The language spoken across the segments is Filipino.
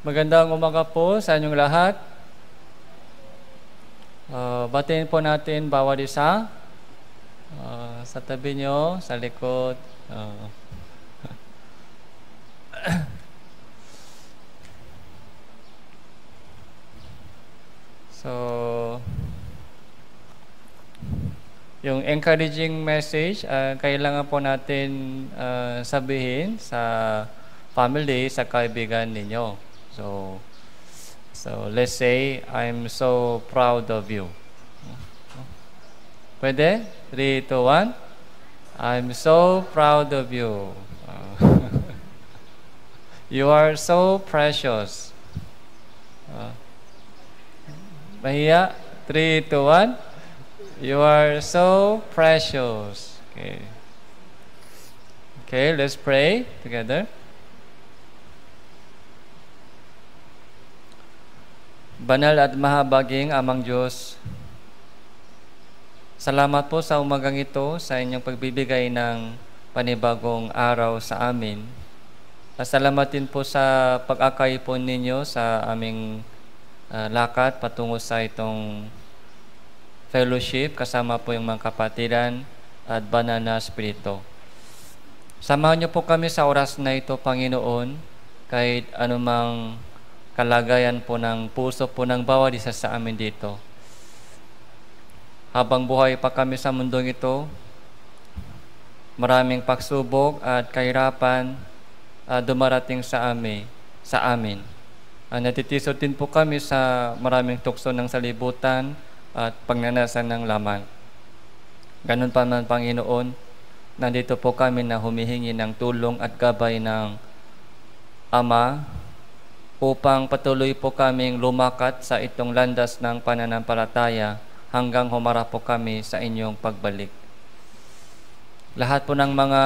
Magandang umaga po sa inyong lahat. Uh, batiin po natin bawat isa. Uh, sa tabi nyo, sa likod. Uh. so, yung encouraging message, uh, kailangan po natin uh, sabihin sa family, sa kaibigan ninyo. So, so let's say I'm so proud of you. Pwede? 3, 1. I'm so proud of you. you are so precious. Uh, Mahiya? 3, 1. You are so precious. Okay. Okay, let's pray together. Banal at mahabaging Amang Diyos, salamat po sa umagang ito sa inyong pagbibigay ng panibagong araw sa amin. At salamat din po sa pag-akay po ninyo sa aming uh, ah, lakat patungo sa itong fellowship kasama po yung mga kapatiran at banana spirito. Samahan niyo po kami sa oras na ito, Panginoon, kahit anumang kalagayan po ng puso po ng bawat isa sa amin dito. Habang buhay pa kami sa mundong ito, maraming pagsubok at kahirapan uh, dumarating sa amin. Sa amin. Uh, natitiso din po kami sa maraming tukso ng salibutan at pagnanasan ng laman. Ganun pa man, Panginoon, nandito po kami na humihingi ng tulong at gabay ng Ama, upang patuloy po kaming lumakat sa itong landas ng pananampalataya hanggang humarap po kami sa inyong pagbalik. Lahat po ng mga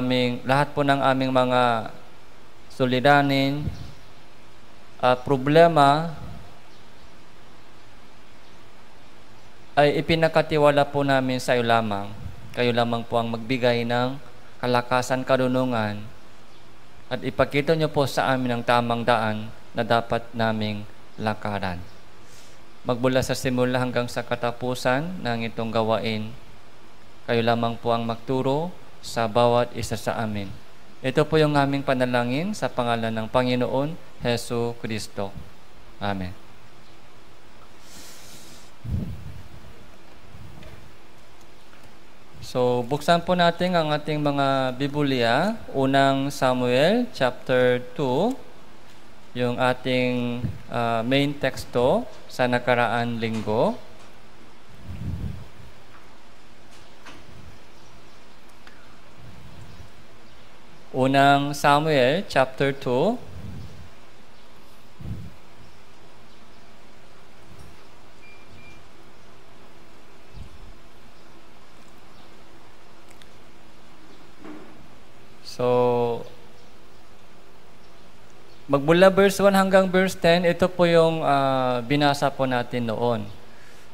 aming lahat po ng aming mga solidanin uh, ah, problema ay ipinakatiwala po namin sa iyo lamang. Kayo lamang po ang magbigay ng kalakasan, karunungan at ipakita niyo po sa amin ang tamang daan na dapat naming lakaran. Magmula sa simula hanggang sa katapusan ng itong gawain, kayo lamang po ang magturo sa bawat isa sa amin. Ito po yung aming panalangin sa pangalan ng Panginoon Heso Kristo. Amen. So, buksan po natin ang ating mga Biblia. Unang Samuel, chapter 2, yung ating uh, main texto sa nakaraan linggo. Unang Samuel, chapter 2, So, magmula verse 1 hanggang verse 10, ito po yung uh, binasa po natin noon.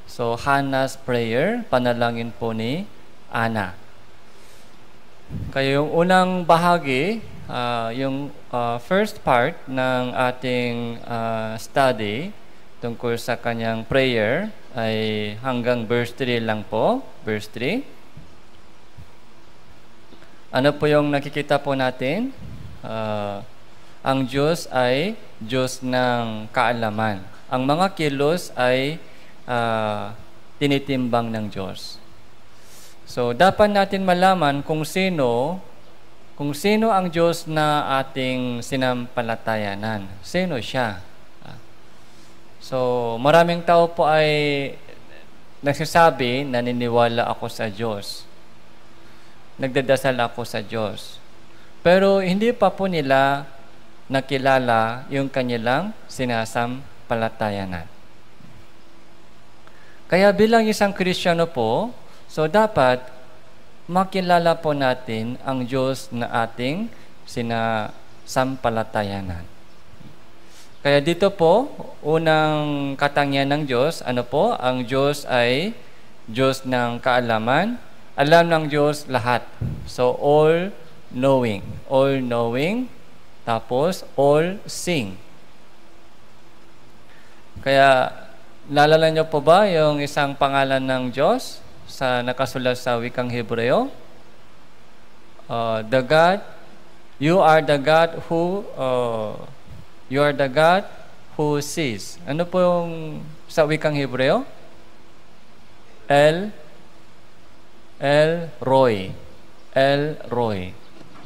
So, Hannah's prayer, panalangin po ni Ana. Kaya yung unang bahagi, uh, yung uh, first part ng ating uh, study tungkol sa kanyang prayer ay hanggang verse 3 lang po, verse 3. Ano po yung nakikita po natin? Uh, ang Diyos ay Diyos ng kaalaman. Ang mga kilos ay uh, tinitimbang ng Diyos. So, dapat natin malaman kung sino kung sino ang Diyos na ating sinampalatayanan. Sino siya? Ah. So, maraming tao po ay nagsasabi, naniniwala ako sa Diyos nagdadasal ako sa Diyos. Pero hindi pa po nila nakilala yung kanilang sinasampalatayanan. Kaya bilang isang Kristiyano po, so dapat makilala po natin ang Diyos na ating sinasampalatayanan. Kaya dito po, unang katangian ng Diyos, ano po? Ang Diyos ay Diyos ng kaalaman, alam ng Diyos lahat. So, all-knowing. All-knowing. Tapos, all-seeing. Kaya, naalala nyo po ba yung isang pangalan ng Diyos sa nakasulat sa wikang Hebreo? Uh, the God, you are the God who, uh, you are the God who sees. Ano po yung sa wikang Hebreo? El El Roy. El Roy.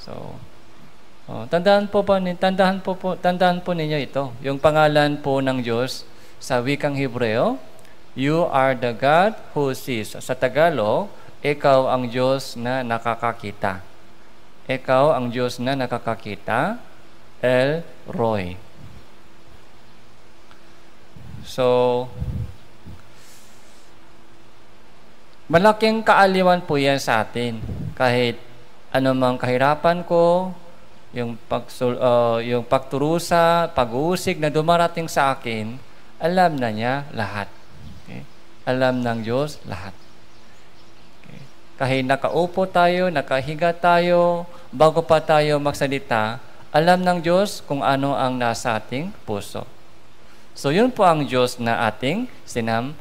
So, oh, tandaan po po, tandaan po po, tandaan po ninyo ito. Yung pangalan po ng Diyos sa wikang Hebreo, You are the God who sees. Sa Tagalog, ikaw ang Diyos na nakakakita. Ikaw ang Diyos na nakakakita, El Roy. So, Malaking kaaliwan po yan sa atin. Kahit anumang kahirapan ko, yung, pagsul, uh, yung pagturusa, pag-uusig na dumarating sa akin, alam na niya lahat. Okay? Alam ng Diyos lahat. Okay? Kahit nakaupo tayo, nakahiga tayo, bago pa tayo magsalita, alam ng Diyos kung ano ang nasa ating puso. So yun po ang Diyos na ating sinam,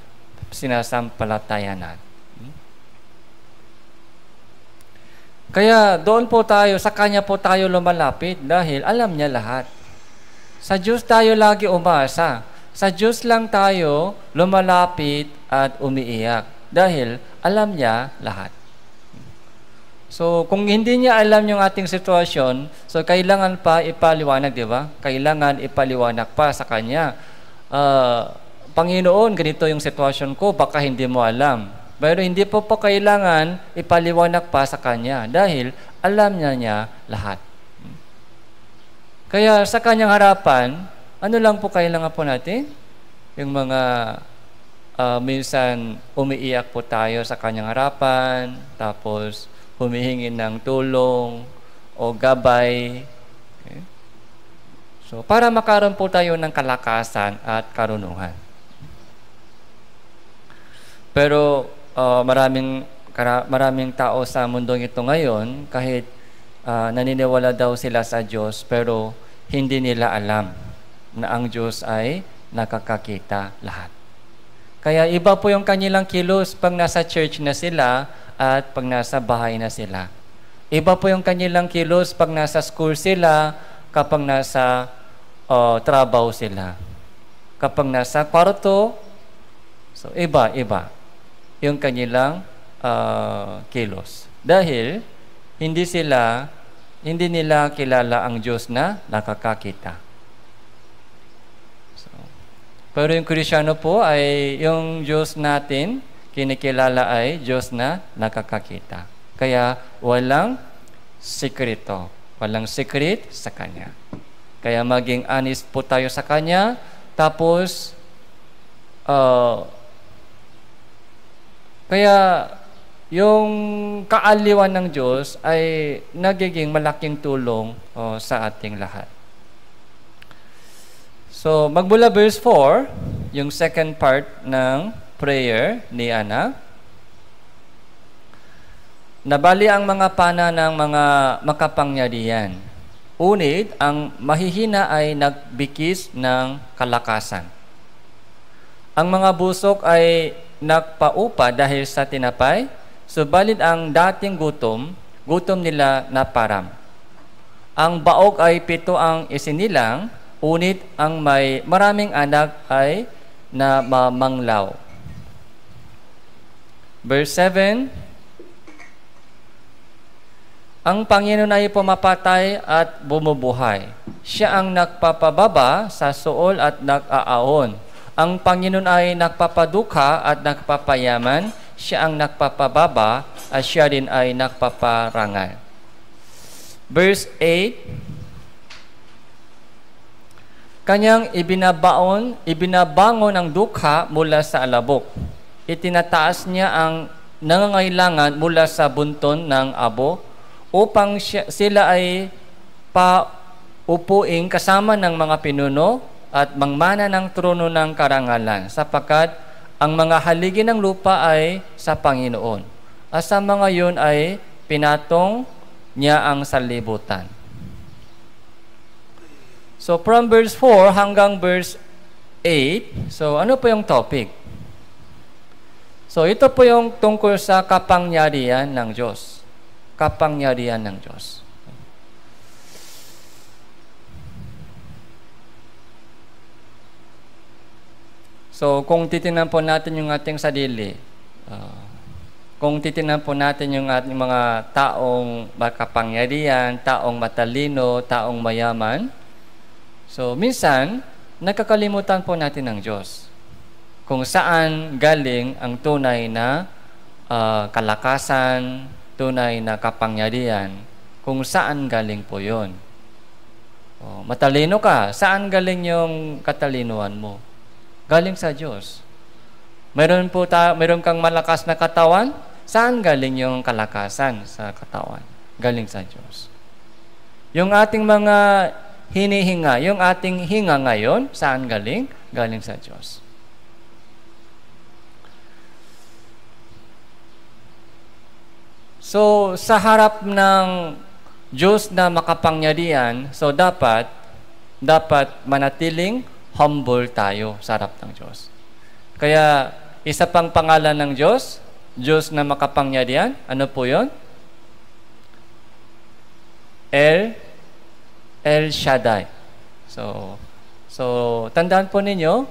sinasampalatayanan. Kaya doon po tayo, sa Kanya po tayo lumalapit dahil alam niya lahat. Sa Diyos tayo lagi umasa. Sa Diyos lang tayo lumalapit at umiiyak dahil alam niya lahat. So, kung hindi niya alam yung ating sitwasyon, so kailangan pa ipaliwanag, di ba? Kailangan ipaliwanag pa sa Kanya. Uh, Panginoon, ganito yung sitwasyon ko, baka hindi mo alam. Pero hindi po po kailangan ipaliwanag pa sa kanya dahil alam niya niya lahat. Kaya sa kanyang harapan, ano lang po kailangan po natin? Yung mga uh, minsan umiiyak po tayo sa kanyang harapan, tapos humihingi ng tulong o gabay. Okay? So, para makaroon po tayo ng kalakasan at karunungan. Pero uh, maraming kara, maraming tao sa mundong ito ngayon kahit uh, naniniwala daw sila sa Diyos pero hindi nila alam na ang Diyos ay nakakakita lahat. Kaya iba po yung kanilang kilos pag nasa church na sila at pag nasa bahay na sila. Iba po yung kanilang kilos pag nasa school sila kapag nasa uh, trabaho sila. Kapag nasa kwarto, so iba, iba yung kanilang uh, kilos. Dahil hindi sila hindi nila kilala ang Diyos na nakakakita. So, pero yung Kristiyano po ay yung Diyos natin kinikilala ay Diyos na nakakakita. Kaya walang sikreto. Walang secret sa Kanya. Kaya maging honest po tayo sa Kanya. Tapos, uh, kaya yung kaaliwan ng Diyos ay nagiging malaking tulong oh, sa ating lahat. So, magmula verse 4, yung second part ng prayer ni Ana. Nabali ang mga pana ng mga makapangyarihan. Unid, ang mahihina ay nagbikis ng kalakasan. Ang mga busok ay nagpaupa dahil sa tinapay, subalit ang dating gutom, gutom nila na param. Ang baog ay pito ang isinilang, unit ang may maraming anak ay na mamanglaw. Verse 7, Ang Panginoon ay pumapatay at bumubuhay. Siya ang nagpapababa sa suol at nag-aaon ang Panginoon ay nagpapaduka at nagpapayaman, siya ang nagpapababa at siya din ay nagpaparangal. Verse 8, Kanyang ibinabaon, ibinabangon ang dukha mula sa alabok. Itinataas niya ang nangangailangan mula sa bunton ng abo upang siya, sila ay paupuing kasama ng mga pinuno at mangmana ng trono ng karangalan sapakat ang mga haligi ng lupa ay sa Panginoon at sa mga yun ay pinatong niya ang salibutan. So from verse 4 hanggang verse 8, so ano po yung topic? So ito po yung tungkol sa kapangyarihan ng Diyos. Kapangyarihan ng Diyos. So, kung titingnan po natin yung ating sarili, uh, kung titingnan po natin yung ating mga taong makapangyarihan, taong matalino, taong mayaman, so minsan, nakakalimutan po natin ng Diyos. Kung saan galing ang tunay na uh, kalakasan, tunay na kapangyarihan, kung saan galing po yon. Oh, matalino ka, saan galing yung katalinuhan mo? Galing sa Diyos. Meron po ta meron kang malakas na katawan, saan galing yung kalakasan sa katawan? Galing sa Diyos. Yung ating mga hinihinga, yung ating hinga ngayon, saan galing? Galing sa Diyos. So, sa harap ng Diyos na makapangyarihan, so dapat, dapat manatiling humble tayo sa harap ng Diyos. Kaya, isa pang pangalan ng Diyos, Diyos na makapangyarihan, ano po yon? El, El Shaddai. So, so tandaan po ninyo,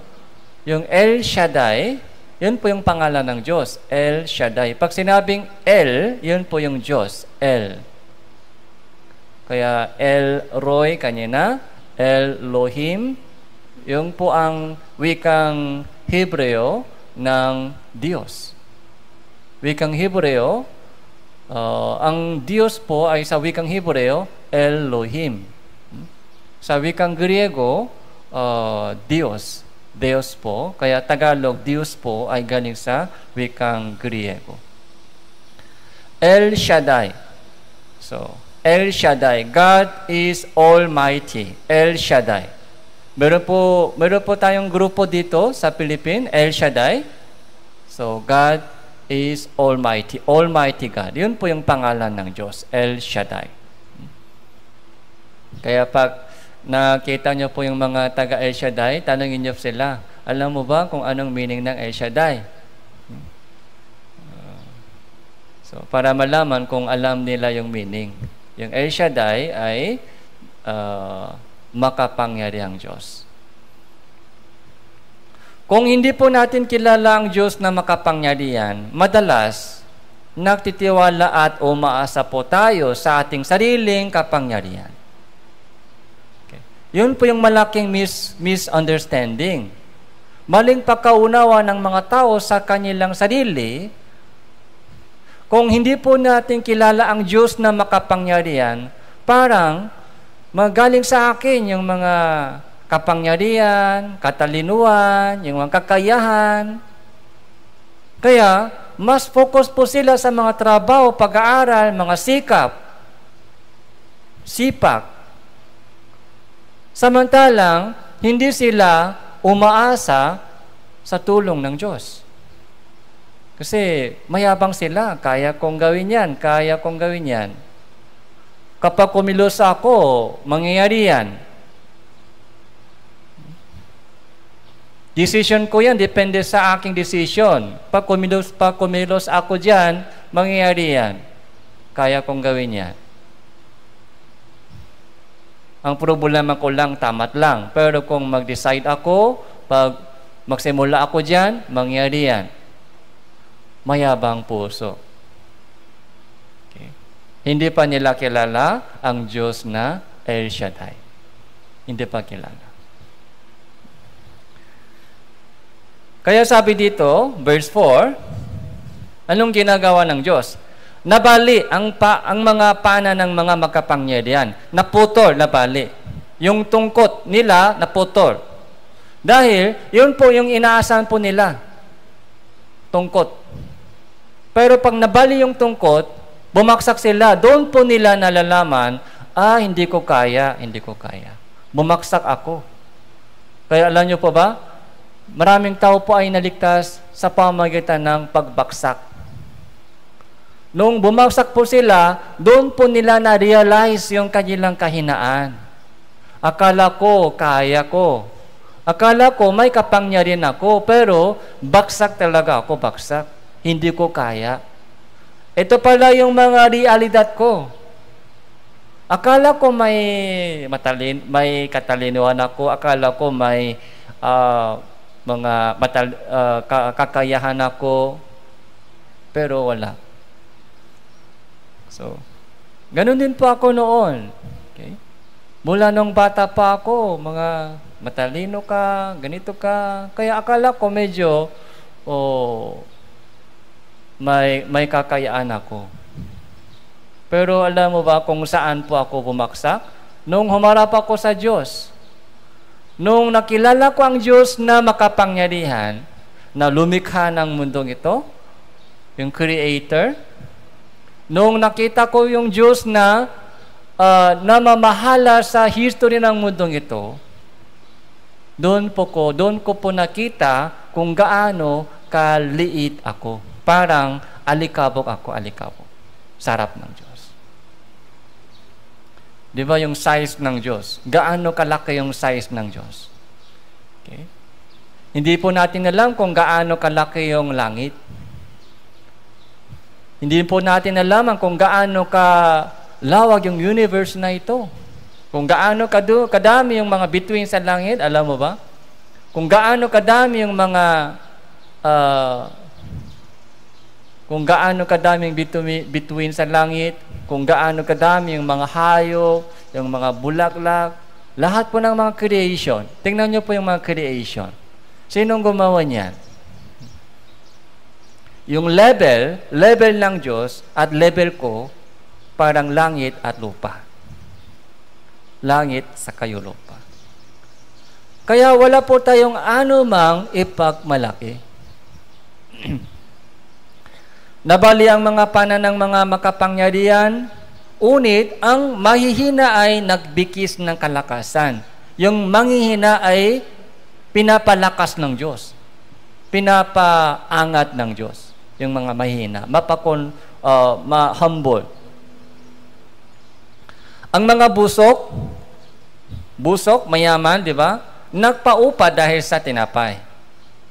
yung El Shaddai, yun po yung pangalan ng Diyos, El Shaddai. Pag sinabing El, yun po yung Diyos, El. Kaya El Roy kanina, El Lohim, yung po ang wikang Hebreo ng Diyos. Wikang Hebreo, uh, ang Diyos po ay sa wikang Hebreo, Elohim. Hmm? Sa wikang Griego, uh, Dios. Deus po. Kaya Tagalog, Dios po ay galing sa wikang Griego. El Shaddai. So, El Shaddai. God is Almighty. El Shaddai. Meron po, meron po tayong grupo dito sa Philippines, El Shaddai. So, God is Almighty, Almighty God. Yun po yung pangalan ng Diyos, El Shaddai. Kaya pag nakita nyo po yung mga taga El Shaddai, tanongin nyo sila, alam mo ba kung anong meaning ng El Shaddai? Uh, so, para malaman kung alam nila yung meaning. Yung El Shaddai ay uh, makapangyari ang Diyos. Kung hindi po natin kilala ang Diyos na makapangyarihan, madalas nagtitiwala at umaasa po tayo sa ating sariling kapangyarihan. Okay. Yun po yung malaking mis- misunderstanding. Maling pagkaunawa ng mga tao sa kanilang sarili kung hindi po natin kilala ang Diyos na makapangyarihan, parang Magaling sa akin yung mga kapangyarihan, katalinuan, yung mga kakayahan. Kaya, mas focus po sila sa mga trabaho, pag-aaral, mga sikap, sipak. Samantalang, hindi sila umaasa sa tulong ng Diyos. Kasi mayabang sila, kaya kong gawin yan, kaya kong gawin yan. Kapag kumilos ako, mangyayari yan. Decision ko yan, depende sa aking decision. Pag kumilos, pag kumilos ako dyan, mangyayari yan. Kaya kong gawin yan. Ang problema ko lang, tamat lang. Pero kung mag-decide ako, pag magsimula ako dyan, mangyari yan. Mayabang puso. Hindi pa nila kilala ang Diyos na El Shaddai. Hindi pa kilala. Kaya sabi dito, verse 4, anong ginagawa ng Diyos? Nabali ang, pa, ang mga pana ng mga makapangyarihan. Naputol, nabali. Yung tungkot nila, naputol. Dahil, yun po yung inaasahan po nila. Tungkot. Pero pag nabali yung tungkot, Bumagsak sila. Doon po nila nalalaman, ah, hindi ko kaya, hindi ko kaya. Bumagsak ako. Kaya alam nyo po ba, maraming tao po ay naligtas sa pamagitan ng pagbaksak. Nung bumagsak po sila, doon po nila na-realize yung kanilang kahinaan. Akala ko, kaya ko. Akala ko, may kapangya ako, pero baksak talaga ako, baksak. Hindi ko kaya. Ito pala yung mga realidad ko. Akala ko may matalin, may katalinuhan ako. Akala ko may uh, mga matal, uh, kakayahan ako. Pero wala. So, ganun din po ako noon. Okay? Mula nung bata pa ako, mga matalino ka, ganito ka. Kaya akala ko medyo, oh, may, may kakayaan ako. Pero alam mo ba kung saan po ako bumaksak? Nung humarap ako sa Diyos. Nung nakilala ko ang Diyos na makapangyarihan, na lumikha ng mundong ito, yung Creator, nung nakita ko yung Diyos na uh, namamahala sa history ng mundong ito, doon po ko, doon ko po nakita kung gaano kaliit ako. Parang alikabok ako, alikabok. Sarap ng Diyos. Di ba yung size ng Diyos? Gaano kalaki yung size ng Diyos? Okay? Hindi po natin alam kung gaano kalaki yung langit. Hindi po natin alam kung gaano ka lawag yung universe na ito. Kung gaano kadu, kadami yung mga between sa langit, alam mo ba? Kung gaano kadami yung mga uh, kung gaano kadaming bituin sa langit, kung gaano kadami yung mga hayop, yung mga bulaklak, lahat po ng mga creation. Tingnan nyo po yung mga creation. Sinong gumawa niyan? Yung level, level ng Diyos at level ko, parang langit at lupa. Langit sa kayo lupa. Kaya wala po tayong anumang ipagmalaki. Nabali ang mga panan ng mga makapangyarihan, unit ang mahihina ay nagbikis ng kalakasan. Yung manghihina ay pinapalakas ng Diyos. Pinapaangat ng Diyos. Yung mga mahihina. Mapakon, uh, ma-humble. Ang mga busok, busok, mayaman, di ba? Nagpaupa dahil sa tinapay.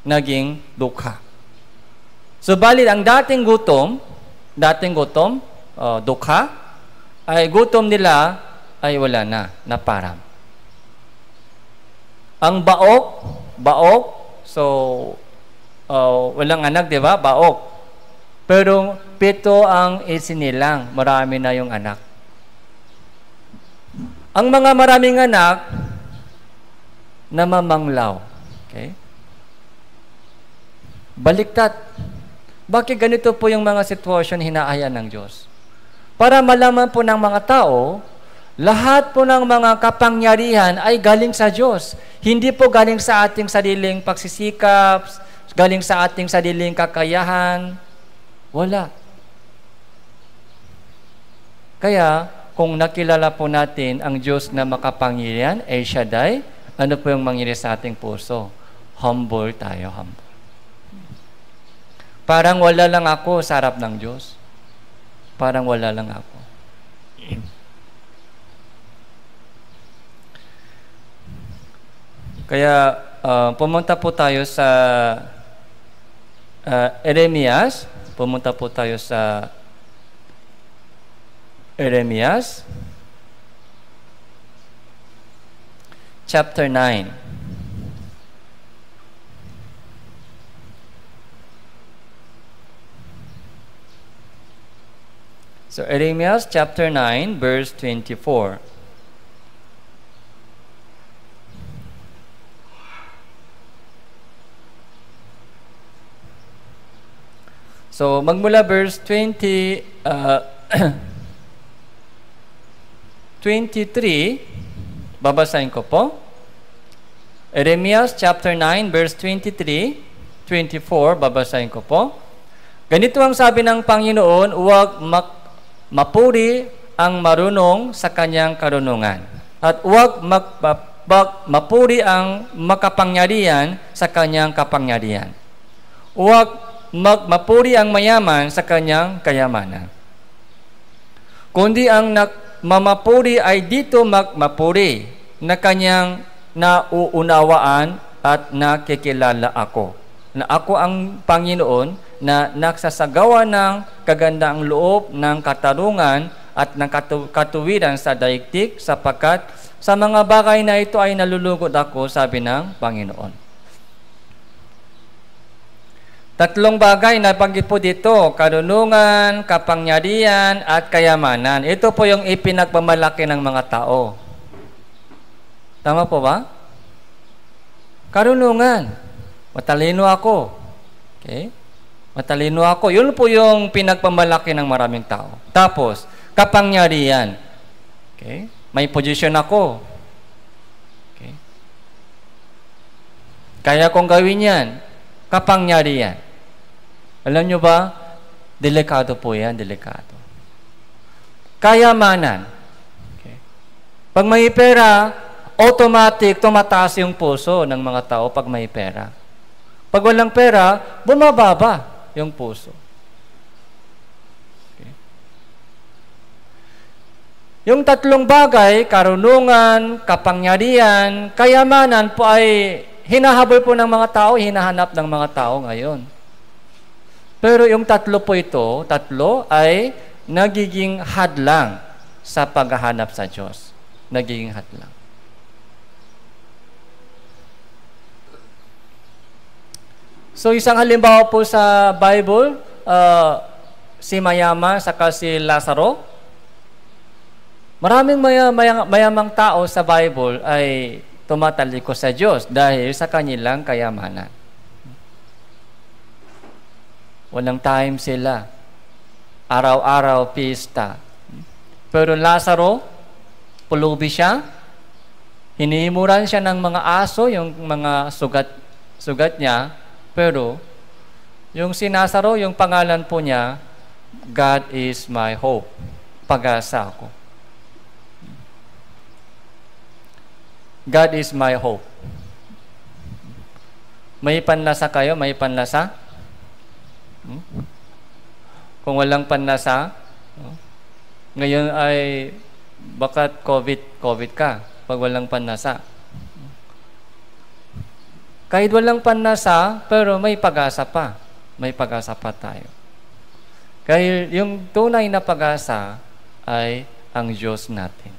Naging dukha. So Subalit ang dating gutom, dating gutom, uh, dukha, ay gutom nila ay wala na, naparam. Ang baok, baok, so uh, walang anak, di ba? Baok. Pero pito ang isinilang, marami na yung anak. Ang mga maraming anak, namamanglaw. Okay? Baliktad bakit ganito po yung mga sitwasyon hinahaya ng Diyos? Para malaman po ng mga tao, lahat po ng mga kapangyarihan ay galing sa Diyos. Hindi po galing sa ating sariling pagsisikap, galing sa ating sariling kakayahan. Wala. Kaya, kung nakilala po natin ang Diyos na makapangyarihan, El eh, Shaddai, ano po yung mangyari sa ating puso? Humble tayo, humble. Parang wala lang ako sa harap ng Diyos. Parang wala lang ako. Kaya uh, pumunta po tayo sa uh, Eremias. Pumunta po tayo sa Eremias chapter 9. So Eremias chapter 9 verse 24. So magmula verse 20 uh, 23 babasahin ko po. Jeremiah chapter 9 verse 23 24 babasahin ko po. Ganito ang sabi ng Panginoon, huwag mak Mapuri ang marunong sa kanyang karunungan. At huwag magpapag, mapuri ang makapangyarihan sa kanyang kapangyarihan. Huwag magmapuri ang mayaman sa kanyang kayamanan. Kundi ang mamapuri ay dito magmapuri na kanyang nauunawaan at nakikilala ako. Na ako ang Panginoon na nagsasagawa ng kagandaang loob ng katarungan at ng katu- katuwiran sa daigdig sapagkat sa mga bagay na ito ay nalulugod ako, sabi ng Panginoon. Tatlong bagay na banggit po dito, karunungan, kapangyarihan, at kayamanan. Ito po yung ipinagpamalaki ng mga tao. Tama po ba? Karunungan. Matalino ako. Okay? Matalino ako. Yun po yung pinagpamalaki ng maraming tao. Tapos, kapangyarihan. Okay? May position ako. Okay? Kaya kong gawin yan. Kapangyarihan. Alam nyo ba? Delikado po yan, delikado. Kayamanan. Okay? Pag may pera, automatic tumataas yung puso ng mga tao pag may pera. Pag walang pera, bumababa yung puso. Okay. Yung tatlong bagay, karunungan, kapangyarihan, kayamanan po ay hinahabol po ng mga tao, hinahanap ng mga tao ngayon. Pero yung tatlo po ito, tatlo ay nagiging hadlang sa paghahanap sa Diyos. Nagiging hadlang. So isang halimbawa po sa Bible, uh, si Mayama saka si Lazaro. Maraming maya, maya, mayamang tao sa Bible ay tumataliko sa Diyos dahil sa kanilang kayamanan. Walang time sila. Araw-araw, pista. Pero Lazaro, pulubi siya. Hinihimuran siya ng mga aso, yung mga sugat, sugat niya pero, yung si Nazaro, yung pangalan po niya, God is my hope. Pag-asa ako. God is my hope. May panlasa kayo? May panlasa? Hmm? Kung walang panlasa, hmm? ngayon ay bakat COVID, COVID ka pag walang panlasa. Kahit walang panlasa, pero may pag-asa pa. May pag-asa pa tayo. Kahit yung tunay na pag-asa ay ang Diyos natin.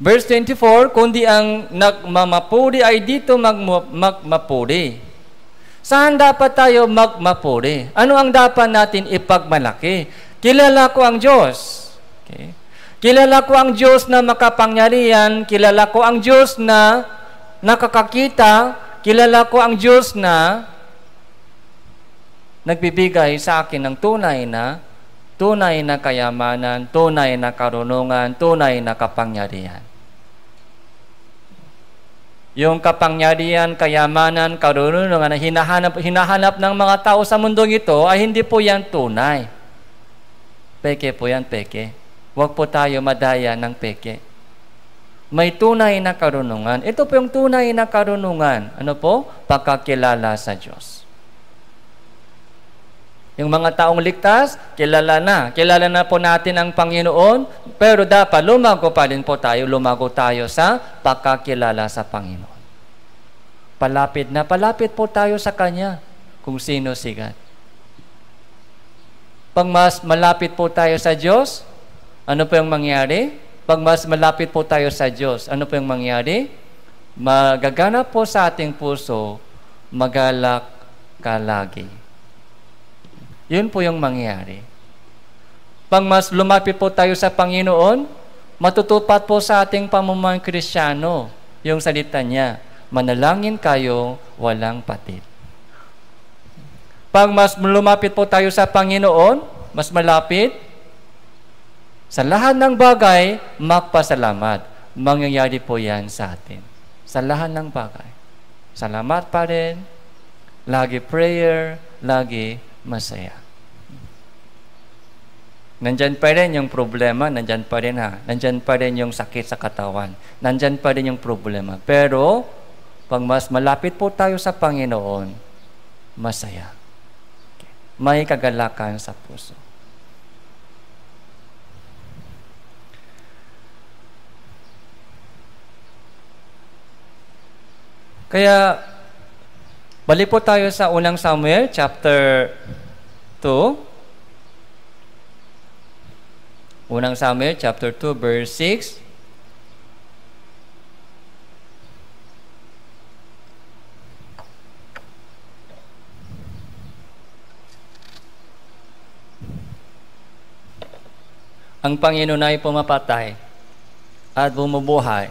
Verse 24, kundi ang nagmamapuri ay dito magmapuri. Saan dapat tayo magmapuri? Ano ang dapat natin ipagmalaki? Kilala ko ang Diyos. Okay? Kilala ko ang Diyos na makapangyarihan. Kilala ko ang Diyos na nakakakita, kilala ko ang Diyos na nagbibigay sa akin ng tunay na tunay na kayamanan, tunay na karunungan, tunay na kapangyarihan. Yung kapangyarihan, kayamanan, karunungan na hinahanap, hinahanap ng mga tao sa mundong ito ay hindi po yan tunay. Peke po yan, peke. Huwag po tayo madaya ng peke may tunay na karunungan. Ito po yung tunay na karunungan. Ano po? Pagkakilala sa Diyos. Yung mga taong ligtas, kilala na. Kilala na po natin ang Panginoon, pero dapat lumago pa rin po tayo, lumago tayo sa pagkakilala sa Panginoon. Palapit na, palapit po tayo sa Kanya kung sino sigat. Pag mas malapit po tayo sa Diyos, ano po yung mangyari? Pag mas malapit po tayo sa Diyos, ano po yung mangyari? Magaganap po sa ating puso, magalak ka lagi. Yun po yung mangyari. Pag mas lumapit po tayo sa Panginoon, matutupad po sa ating pamumuhay krisyano yung salita niya, manalangin kayo walang patid. Pag mas lumapit po tayo sa Panginoon, mas malapit, sa lahat ng bagay, magpasalamat. Mangyayari po yan sa atin. Sa lahat ng bagay. Salamat pa rin. Lagi prayer. Lagi masaya. Nandyan pa rin yung problema, nandyan pa rin ha. Nandyan pa rin yung sakit sa katawan. Nandyan pa rin yung problema. Pero, pag mas malapit po tayo sa Panginoon, masaya. May kagalakan sa puso. Kaya, balik po tayo sa unang Samuel, chapter 2. Unang Samuel, chapter 2, verse 6. Ang Panginoon ay pumapatay at bumubuhay.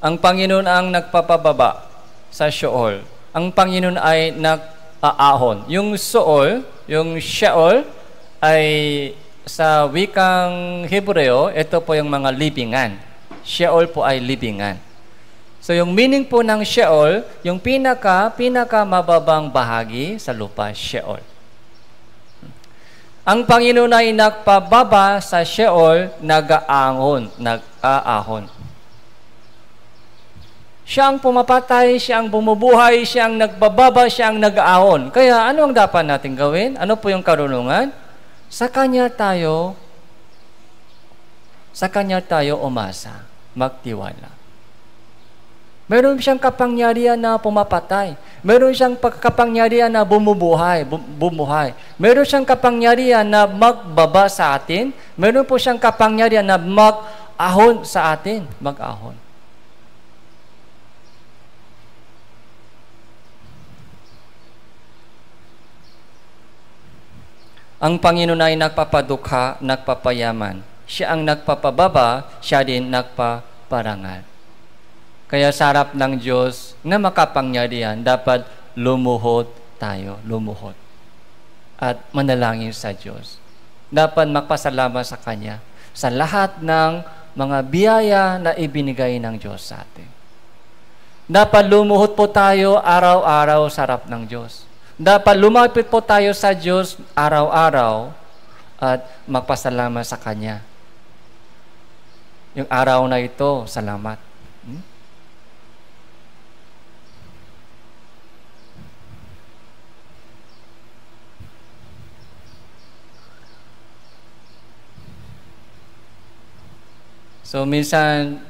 Ang Panginoon ang nagpapababa sa Sheol. Ang Panginoon ay nag-aahon. Yung Sheol, yung Sheol ay sa wikang Hebreo, ito po yung mga libingan. Sheol po ay libingan. So yung meaning po ng Sheol, yung pinaka, pinaka mababang bahagi sa lupa, Sheol. Ang Panginoon ay nagpababa sa Sheol, nag-aahon, nag-aahon. Siya ang pumapatay, siya ang bumubuhay, siya ang nagbababa, siya ang nag-aahon. Kaya ano ang dapat natin gawin? Ano po yung karunungan? Sa Kanya tayo, sa Kanya tayo umasa, magtiwala. Meron siyang kapangyarihan na pumapatay. Meron siyang kapangyarihan na bumubuhay, bumuhay. Meron siyang kapangyarihan na magbaba sa atin. Meron po siyang kapangyarihan na mag-ahon sa atin, mag-ahon. Ang Panginoon ay nagpapadukha, nagpapayaman. Siya ang nagpapababa, siya din nagpaparangal. Kaya sarap ng Diyos na makapangyarihan, dapat lumuhot tayo, lumuhot. At manalangin sa Diyos. Dapat magpasalamat sa Kanya sa lahat ng mga biyaya na ibinigay ng Diyos sa atin. Dapat lumuhot po tayo araw-araw sa harap ng Diyos. Dapat lumapit po tayo sa Diyos araw-araw at magpasalamat sa Kanya. Yung araw na ito, salamat. Hmm? So minsan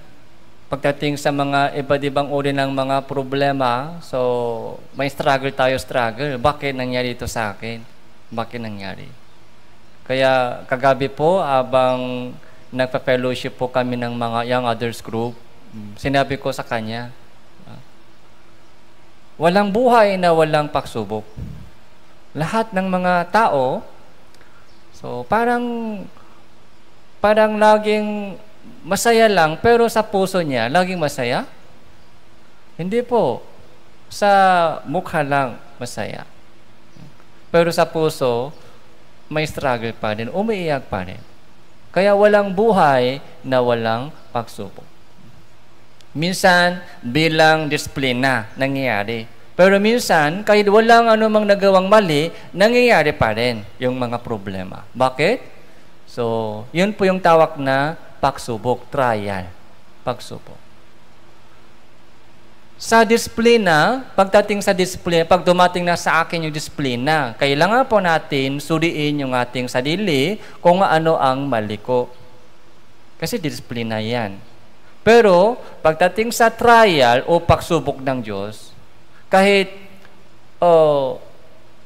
pagdating sa mga iba't ibang uri ng mga problema, so may struggle tayo, struggle. Bakit nangyari ito sa akin? Bakit nangyari? Kaya kagabi po, abang nagpa-fellowship po kami ng mga young others group, sinabi ko sa kanya, walang buhay na walang pagsubok. Lahat ng mga tao, so parang parang laging masaya lang pero sa puso niya laging masaya? Hindi po. Sa mukha lang masaya. Pero sa puso, may struggle pa din, umiiyak pa din. Kaya walang buhay na walang pagsubok. Minsan, bilang disiplina nangyayari. Pero minsan, kahit walang anumang nagawang mali, nangyayari pa rin yung mga problema. Bakit? So, yun po yung tawag na pagsubok, trial, pagsubok. Sa disiplina, pagdating sa disiplina, pag dumating na sa akin yung disiplina, kailangan po natin suriin yung ating sarili kung ano ang maliko. Kasi disiplina yan. Pero pagdating sa trial o pagsubok ng Diyos, kahit oh,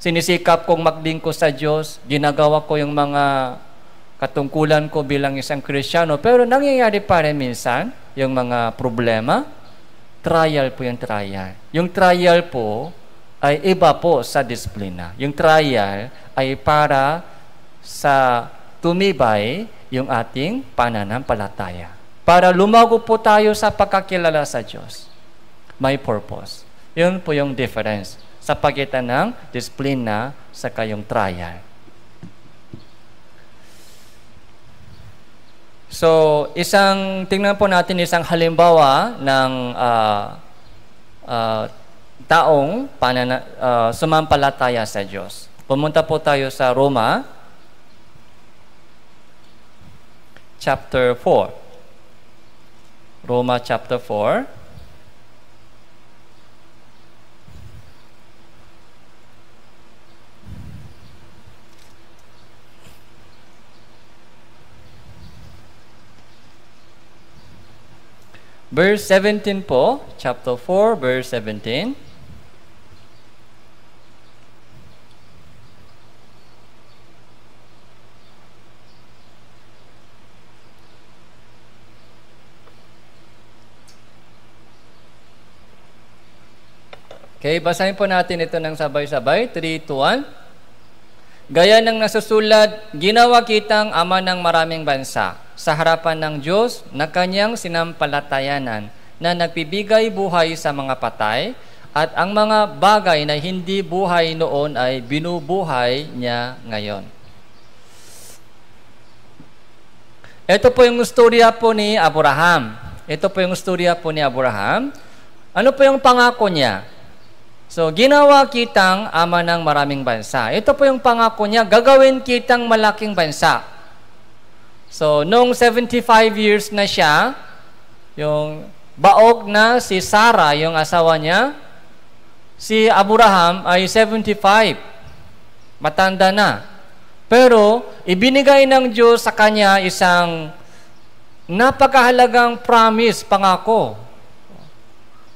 sinisikap kong maglingko sa Diyos, ginagawa ko yung mga katungkulan ko bilang isang Kristiyano. Pero nangyayari pa rin minsan, yung mga problema, trial po yung trial. Yung trial po ay iba po sa disiplina. Yung trial ay para sa tumibay yung ating pananampalataya. Para lumago po tayo sa pagkakilala sa Diyos. May purpose. Yun po yung difference sa pagitan ng disiplina sa kayong trial. So, isang, tingnan po natin isang halimbawa ng uh, uh, taong panana, uh, sumampalataya sa Diyos. Pumunta po tayo sa Roma, chapter 4. Roma chapter 4. Verse 17 po, chapter 4, verse 17. Okay, basahin po natin ito ng sabay-sabay. 3, 2, 1. Gaya ng nasusulat, ginawa kitang ama ng maraming bansa sa harapan ng Diyos na kanyang sinampalatayanan na nagbibigay buhay sa mga patay at ang mga bagay na hindi buhay noon ay binubuhay niya ngayon. Ito po yung storya po ni Abraham. Ito po yung storya po ni Abraham. Ano po yung pangako niya? So, ginawa kitang ama ng maraming bansa. Ito po yung pangako niya, gagawin kitang malaking bansa. So, nung 75 years na siya, yung baog na si Sarah, yung asawa niya, si Abraham ay 75. Matanda na. Pero, ibinigay ng Diyos sa kanya isang napakahalagang promise, pangako.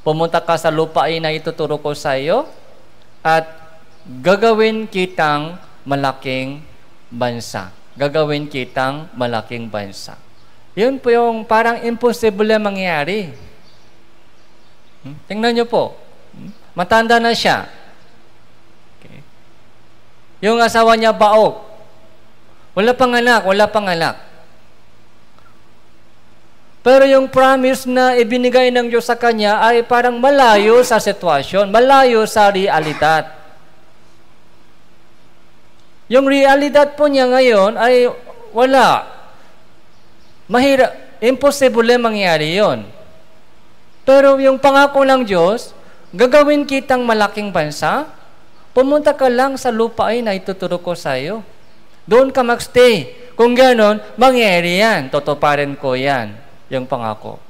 Pumunta ka sa lupain na ituturo ko sa iyo at gagawin kitang malaking bansa gagawin kitang malaking bansa. Yun po yung parang imposible mangyari. Hmm? Tingnan nyo po. Hmm? Matanda na siya. Okay. Yung asawa niya baok. Wala pang anak, wala pang anak. Pero yung promise na ibinigay ng Diyos sa kanya ay parang malayo sa sitwasyon, malayo sa realidad. Yung realidad po niya ngayon ay wala. Mahirap, imposible mangyari yon. Pero yung pangako ng Diyos, gagawin kitang malaking bansa, pumunta ka lang sa lupain na ituturo ko sa iyo. Doon ka magstay. Kung ganon, mangyari yan. Totoparin ko yan, yung pangako.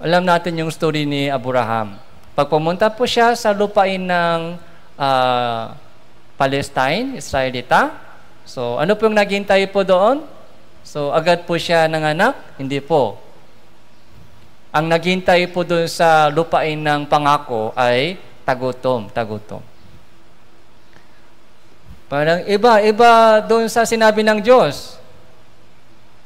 Alam natin yung story ni Abraham. Pag pumunta po siya sa lupain ng uh, Palestine, Israelita. So, ano po pong naghintay po doon? So, agad po siya nanganak? Hindi po. Ang naghintay po doon sa lupain ng pangako ay tagutom, tagutom. Parang iba, iba doon sa sinabi ng Diyos.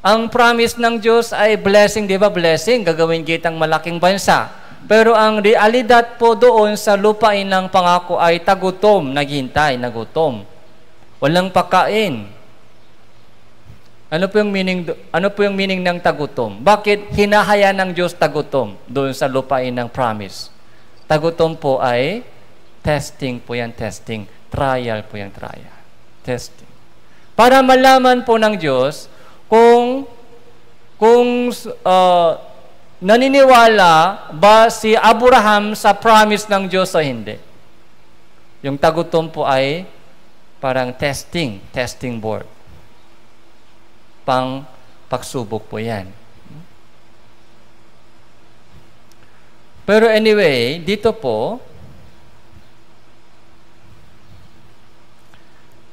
Ang promise ng Diyos ay blessing, di ba? Blessing, gagawin kitang malaking bansa. Pero ang realidad po doon sa lupain ng pangako ay tagutom, naghintay, nagutom. Walang pagkain. Ano po yung meaning ano po yung meaning ng tagutom? Bakit hinahaya ng Diyos tagutom doon sa lupain ng promise? Tagutom po ay testing po yan, testing. Trial po yan, trial. Testing. Para malaman po ng Diyos kung kung uh, naniniwala ba si Abraham sa promise ng Diyos o hindi? Yung tagutom po ay parang testing, testing board. Pang pagsubok po yan. Pero anyway, dito po,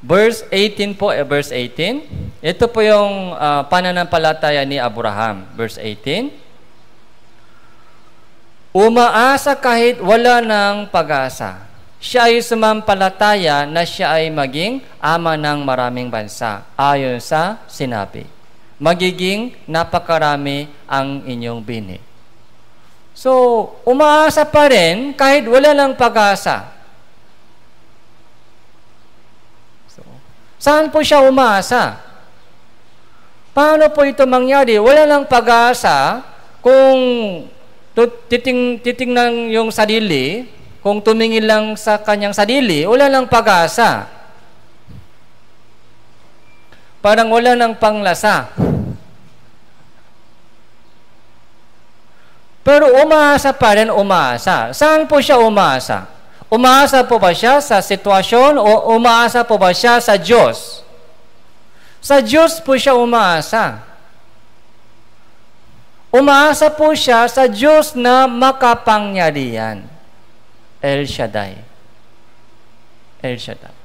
verse 18 po, eh, verse 18, ito po yung uh, pananampalataya ni Abraham, verse 18. Umaasa kahit wala ng pag-asa. Siya ay sumampalataya na siya ay maging ama ng maraming bansa ayon sa sinabi. Magiging napakarami ang inyong bini. So, umaasa pa rin kahit wala ng pag-asa. So, saan po siya umaasa? Paano po ito mangyari? Wala ng pag-asa kung titing, titingnan yung sadili, kung tumingin lang sa kanyang sadili, wala lang pag-asa. Parang wala ng panglasa. Pero umaasa pa rin umaasa. Saan po siya umaasa? Umaasa po ba siya sa sitwasyon o umaasa po ba siya sa Diyos? Sa Diyos po siya umaasa. Umaasa po siya sa Diyos na makapangyarihan. El Shaddai. El Shaddai.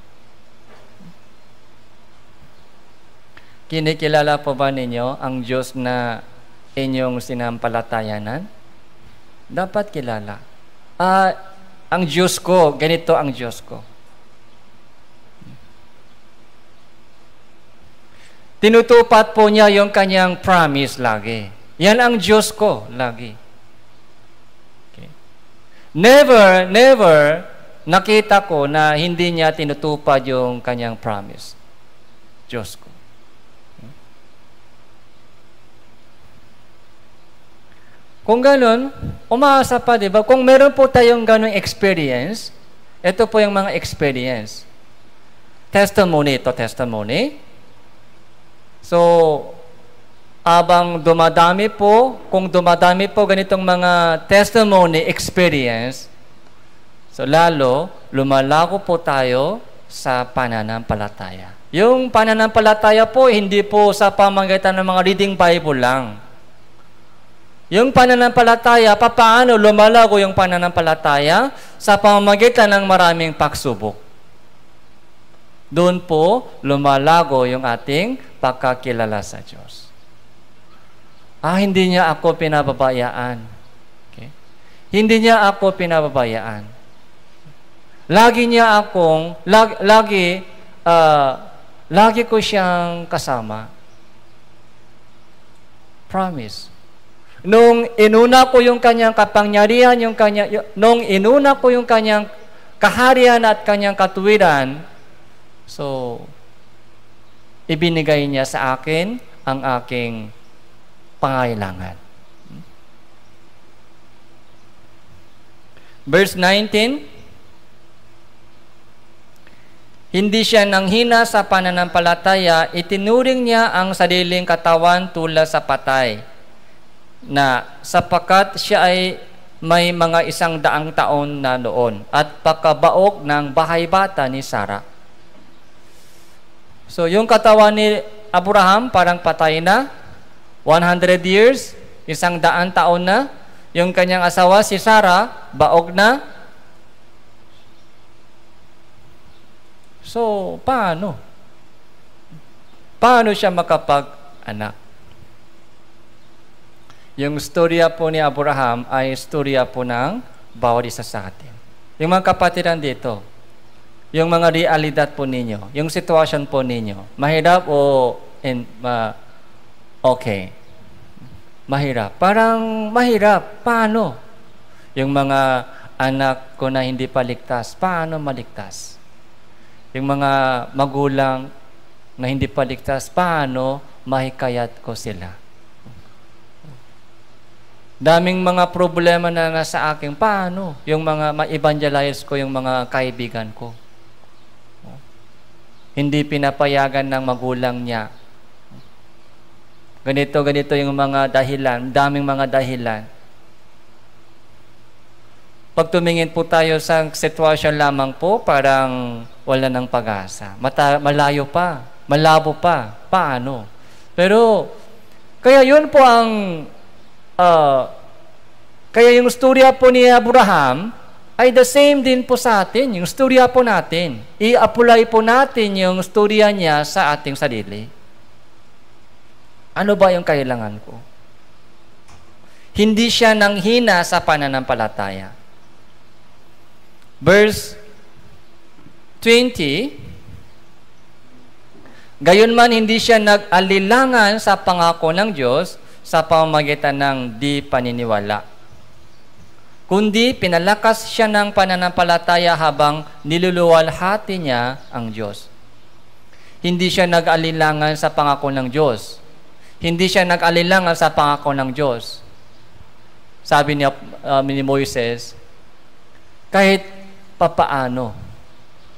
Kinikilala po ba ninyo ang Diyos na inyong sinampalatayanan? Dapat kilala. Ah, ang Diyos ko, ganito ang Diyos ko. Tinutupad po niya yung kanyang promise lagi. Yan ang Diyos ko lagi. Okay. Never, never nakita ko na hindi niya tinutupad yung kanyang promise. Diyos ko. Kung ganun, umaasa pa, di ba? Kung meron po tayong ganung experience, ito po yung mga experience. Testimony to testimony. So, abang dumadami po, kung dumadami po ganitong mga testimony experience, so lalo, lumalago po tayo sa pananampalataya. Yung pananampalataya po, hindi po sa pamamagitan ng mga reading Bible lang. Yung pananampalataya, papaano lumalago yung pananampalataya sa pamamagitan ng maraming pagsubok. Doon po lumalago yung ating pagkakilala sa Diyos. Ah, hindi niya ako pinababayaan. Okay? Hindi niya ako pinababayaan. Lagi niya akong, lag, lagi, uh, lagi ko siyang kasama. Promise. Nung inuna ko yung kanyang kapangyarihan, yung kanya, yung, nung inuna ko yung kanyang kaharian at kanyang katuwiran, so, ibinigay niya sa akin ang aking pangailangan. Verse 19, Hindi siya nang hina sa pananampalataya, itinuring niya ang sariling katawan tula sa patay, na sapakat siya ay may mga isang daang taon na noon at pakabaok ng bahay bata ni Sara. So yung katawan ni Abraham parang patay na, 100 years, isang daan taon na, yung kanyang asawa si Sarah, baog na. So, paano? Paano siya makapag-anak? Yung storya po ni Abraham ay storya po ng bawat isa sa atin. Yung mga kapatiran dito, yung mga realidad po ninyo, yung sitwasyon po ninyo, mahirap o in, uh, Okay. Mahirap. Parang mahirap. Paano? Yung mga anak ko na hindi pa ligtas, paano maligtas? Yung mga magulang na hindi pa ligtas, paano mahikayat ko sila? Daming mga problema na nasa akin, paano yung mga ma-evangelize ko yung mga kaibigan ko? Hindi pinapayagan ng magulang niya Ganito, ganito yung mga dahilan, daming mga dahilan. Pag tumingin po tayo sa sitwasyon lamang po, parang wala ng pag-asa. Mata- malayo pa, malabo pa, paano? Pero, kaya yun po ang, uh, kaya yung storya po ni Abraham, ay the same din po sa atin, yung storya po natin. I-apply po natin yung storya niya sa ating sarili. Ano ba yung kailangan ko? Hindi siya nanghina sa pananampalataya. Verse 20, Gayunman hindi siya nag-alilangan sa pangako ng Diyos sa pamamagitan ng di paniniwala. Kundi pinalakas siya ng pananampalataya habang niluluwalhati niya ang Diyos. Hindi siya nag-alilangan sa pangako ng Diyos. Hindi siya nag alinlangan sa pangako ng Diyos. Sabi niya uh, ni Moises, kahit papaano,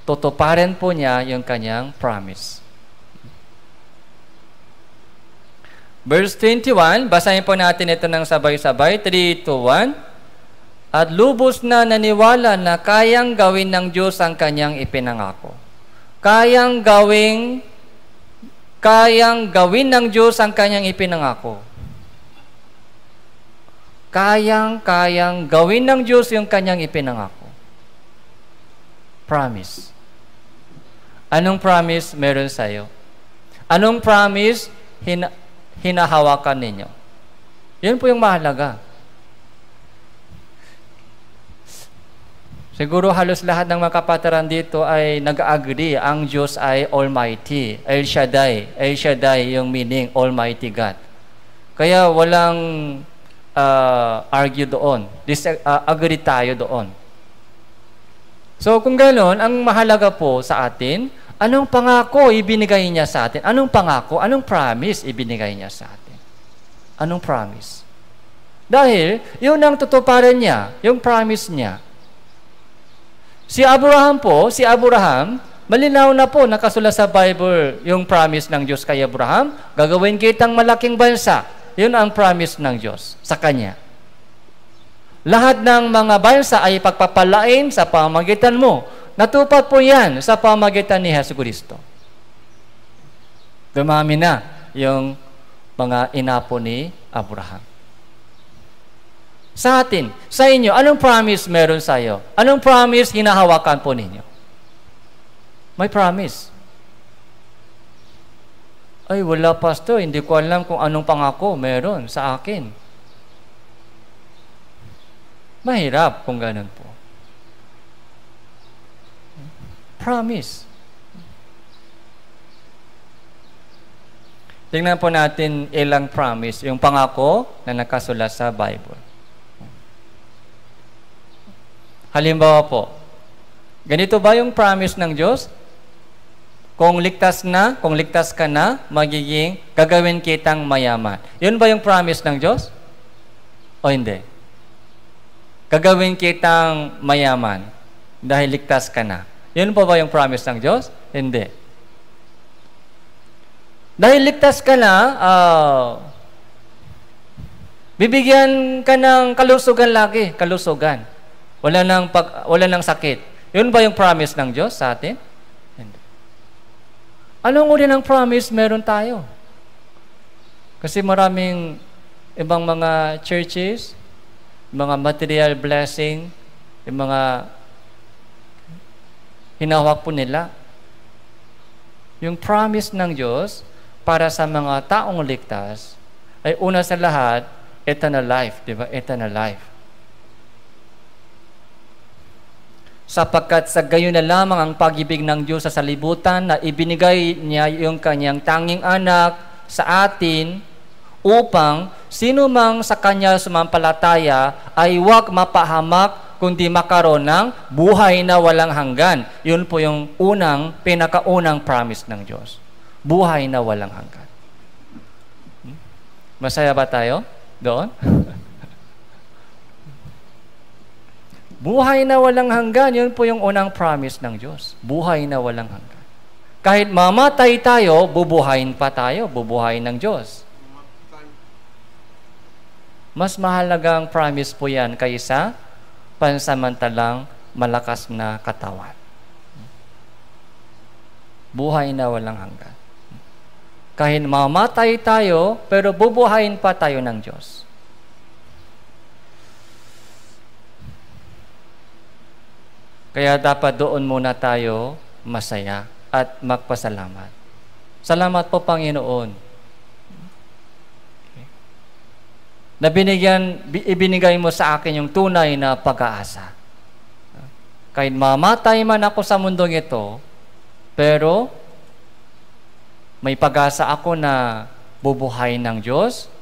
tutuparin po niya yung kanyang promise. Verse 21, basahin po natin ito ng sabay-sabay, 3 to 1. At lubos na naniwala na kayang gawin ng Diyos ang kanyang ipinangako. Kayang gawing kayang gawin ng Diyos ang kanyang ipinangako. Kayang-kayang gawin ng Diyos yung kanyang ipinangako. Promise. Anong promise meron sa'yo? Anong promise hina- hinahawakan ninyo? Yun po yung mahalaga. Siguro halos lahat ng mga kapataran dito ay nag-agree, ang Diyos ay Almighty, El Shaddai. El Shaddai yung meaning, Almighty God. Kaya walang uh, argue doon. Dis uh, agree tayo doon. So kung ganoon, ang mahalaga po sa atin, anong pangako ibinigay niya sa atin? Anong pangako, anong promise ibinigay niya sa atin? Anong promise? Dahil, yun ang tutuparan niya, yung promise niya. Si Abraham po, si Abraham, malinaw na po nakasulat sa Bible yung promise ng Diyos kay Abraham, gagawin kitang malaking bansa. Yun ang promise ng Diyos sa kanya. Lahat ng mga bansa ay pagpapalain sa pamagitan mo. Natupad po yan sa pamagitan ni Heso Kristo. Dumami na yung mga inapo ni Abraham. Sa atin, sa inyo, anong promise meron sa iyo? Anong promise hinahawakan po ninyo? May promise. Ay, wala pastor, hindi ko alam kung anong pangako meron sa akin. Mahirap kung ganun po. Promise. Tingnan po natin ilang promise, yung pangako na nakasulat sa Bible. Halimbawa po, ganito ba yung promise ng Diyos? Kung ligtas na, kung ligtas ka na, magiging gagawin kitang mayaman. Yun ba yung promise ng Diyos? O hindi? Gagawin kitang mayaman dahil ligtas ka na. Yun po ba yung promise ng Diyos? Hindi. Dahil ligtas ka na, uh, bibigyan ka ng kalusugan lagi, kalusugan. Wala nang, pag, wala nang sakit. Yun ba yung promise ng Diyos sa atin? Anong uri ng promise meron tayo? Kasi maraming ibang mga churches, mga material blessing, yung mga hinawak po nila. Yung promise ng Diyos para sa mga taong ligtas ay una sa lahat, eternal life, di ba? Eternal life. sapagkat sa gayon na lamang ang pag-ibig ng Diyos sa salibutan na ibinigay niya yung kanyang tanging anak sa atin upang sino mang sa kanya sumampalataya ay huwag mapahamak kundi makaroon ng buhay na walang hanggan. Yun po yung unang, pinakaunang promise ng Diyos. Buhay na walang hanggan. Hmm? Masaya ba tayo doon? Buhay na walang hanggan, yun po yung unang promise ng Diyos. Buhay na walang hanggan. Kahit mamatay tayo, bubuhayin pa tayo, bubuhayin ng Diyos. Mas mahalagang promise po yan kaysa pansamantalang malakas na katawan. Buhay na walang hanggan. Kahit mamatay tayo, pero bubuhayin pa tayo ng Diyos. Kaya dapat doon muna tayo masaya at magpasalamat. Salamat po Panginoon. Okay. Na binigyan, ibinigay mo sa akin yung tunay na pag-aasa. Kahit mamatay man ako sa mundong ito, pero may pag-asa ako na bubuhay ng Diyos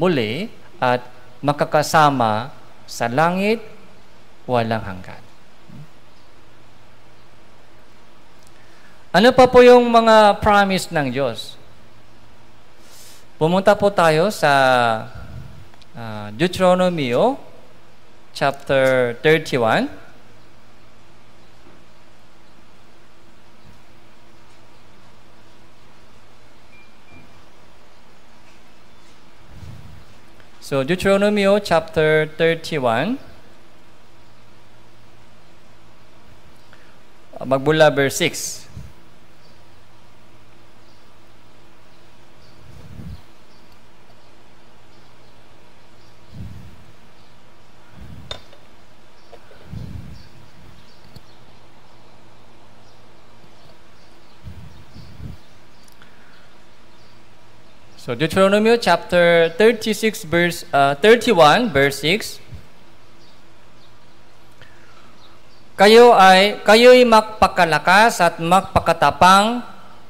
muli at makakasama sa langit walang hanggan. Ano pa po yung mga promise ng Diyos? Pumunta po tayo sa uh, ah, Deuteronomy chapter 31. So Deuteronomy chapter 31 magbula verse 6 So Deuteronomy chapter 36 verse uh, 31 verse 6 Kayo ay kayo'y magpakalakas at magpakatapang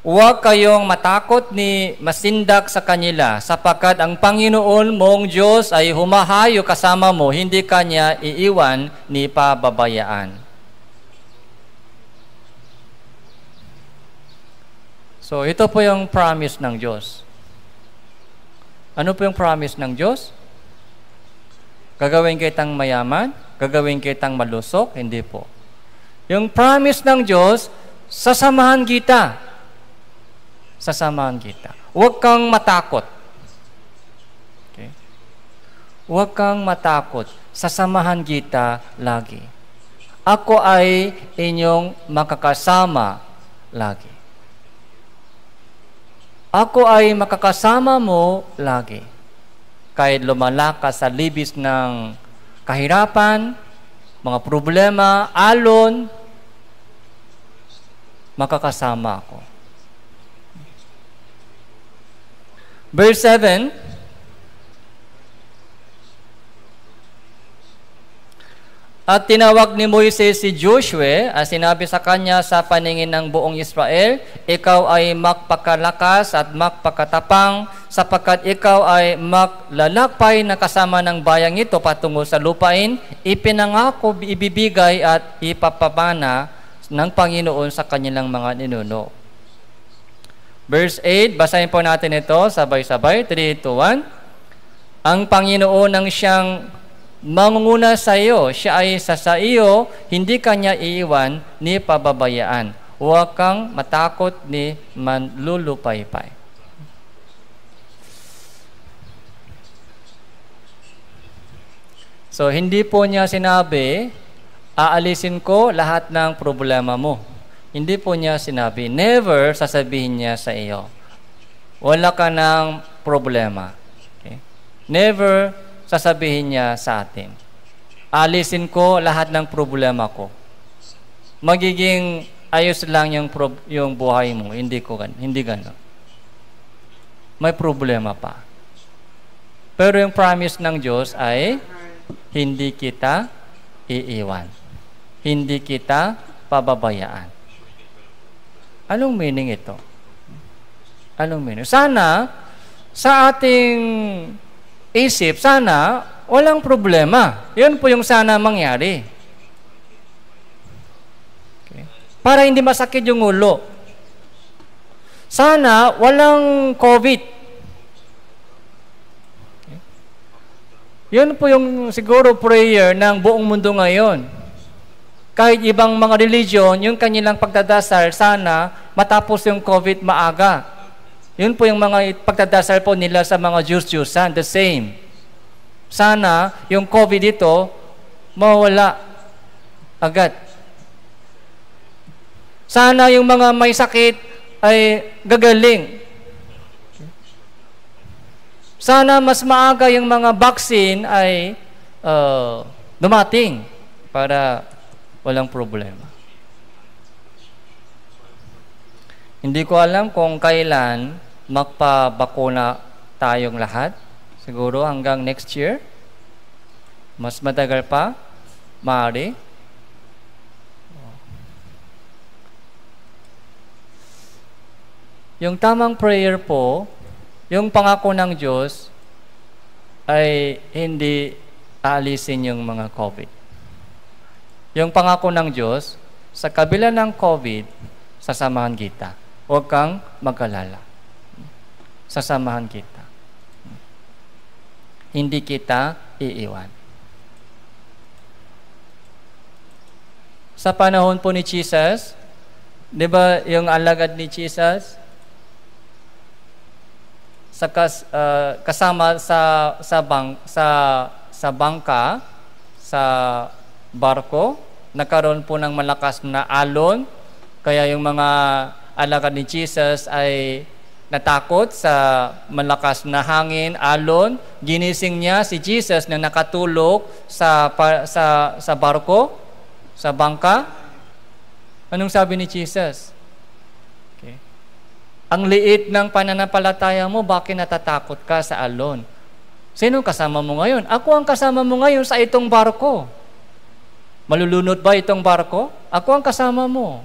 Huwag kayong matakot ni masindak sa kanila sapagkat ang Panginoon mong Diyos ay humahayo kasama mo hindi kanya iiwan ni pababayaan. So ito po yung promise ng Diyos. Ano po yung promise ng Diyos? Gagawin kitang mayaman? Gagawin kitang malusok? Hindi po. Yung promise ng Diyos, sasamahan kita. Sasamahan kita. Huwag kang matakot. Okay? Huwag kang matakot. Sasamahan kita lagi. Ako ay inyong makakasama lagi. Ako ay makakasama mo lagi. Kahit lumalakas sa libis ng kahirapan, mga problema, alon, makakasama ako. Verse 7, At tinawag ni Moises si Joshua at sinabi sa kanya sa paningin ng buong Israel, Ikaw ay magpakalakas at magpakatapang sapagkat ikaw ay maglalakpay na kasama ng bayang ito patungo sa lupain, ipinangako, ibibigay at ipapamana ng Panginoon sa kanilang mga ninuno. Verse 8, basahin po natin ito sabay-sabay, 3 to 1. Ang Panginoon ang siyang mangunguna sa iyo. Siya ay sa sa iyo, hindi kanya iiwan ni pababayaan. Huwag kang matakot ni manlulupaypay. So, hindi po niya sinabi, aalisin ko lahat ng problema mo. Hindi po niya sinabi. Never sasabihin niya sa iyo, wala ka ng problema. Okay? Never sasabihin niya sa atin. Alisin ko lahat ng problema ko. Magiging ayos lang yung, prob- yung buhay mo. Hindi ko gan hindi gano. May problema pa. Pero yung promise ng Diyos ay hindi kita iiwan. Hindi kita pababayaan. Anong meaning ito? Anong meaning? Sana sa ating isip, sana walang problema. Yun po yung sana mangyari. Okay. Para hindi masakit yung ulo. Sana walang COVID. Okay. Yun po yung siguro prayer ng buong mundo ngayon. Kahit ibang mga religion, yung kanilang pagdadasal, sana matapos yung COVID maaga. Yun po yung mga pagdadasal po nila sa mga Diyos-Diyosan, the same. Sana yung COVID dito, mawala agad. Sana yung mga may sakit ay gagaling. Sana mas maaga yung mga vaccine ay uh, dumating para walang problema. Hindi ko alam kung kailan magpabakuna tayong lahat. Siguro hanggang next year. Mas matagal pa. Maaari. Yung tamang prayer po, yung pangako ng Diyos ay hindi aalisin yung mga COVID. Yung pangako ng Diyos, sa kabila ng COVID, sasamahan kita. Huwag kang magalala sasamahan kita. Hindi kita iiwan. Sa panahon po ni Jesus, 'di ba yung alagad ni Jesus sa kas, uh, kasama sa sa bang sa sa bangka sa barko nagkaroon po ng malakas na alon kaya yung mga alagad ni Jesus ay Natakot sa malakas na hangin, alon, ginising niya si Jesus na nakatulog sa sa sa barko, sa bangka. Anong sabi ni Jesus? Okay. Ang liit ng pananampalataya mo, bakit natatakot ka sa alon? Sino kasama mo ngayon? Ako ang kasama mo ngayon sa itong barko. Malulunod ba itong barko? Ako ang kasama mo.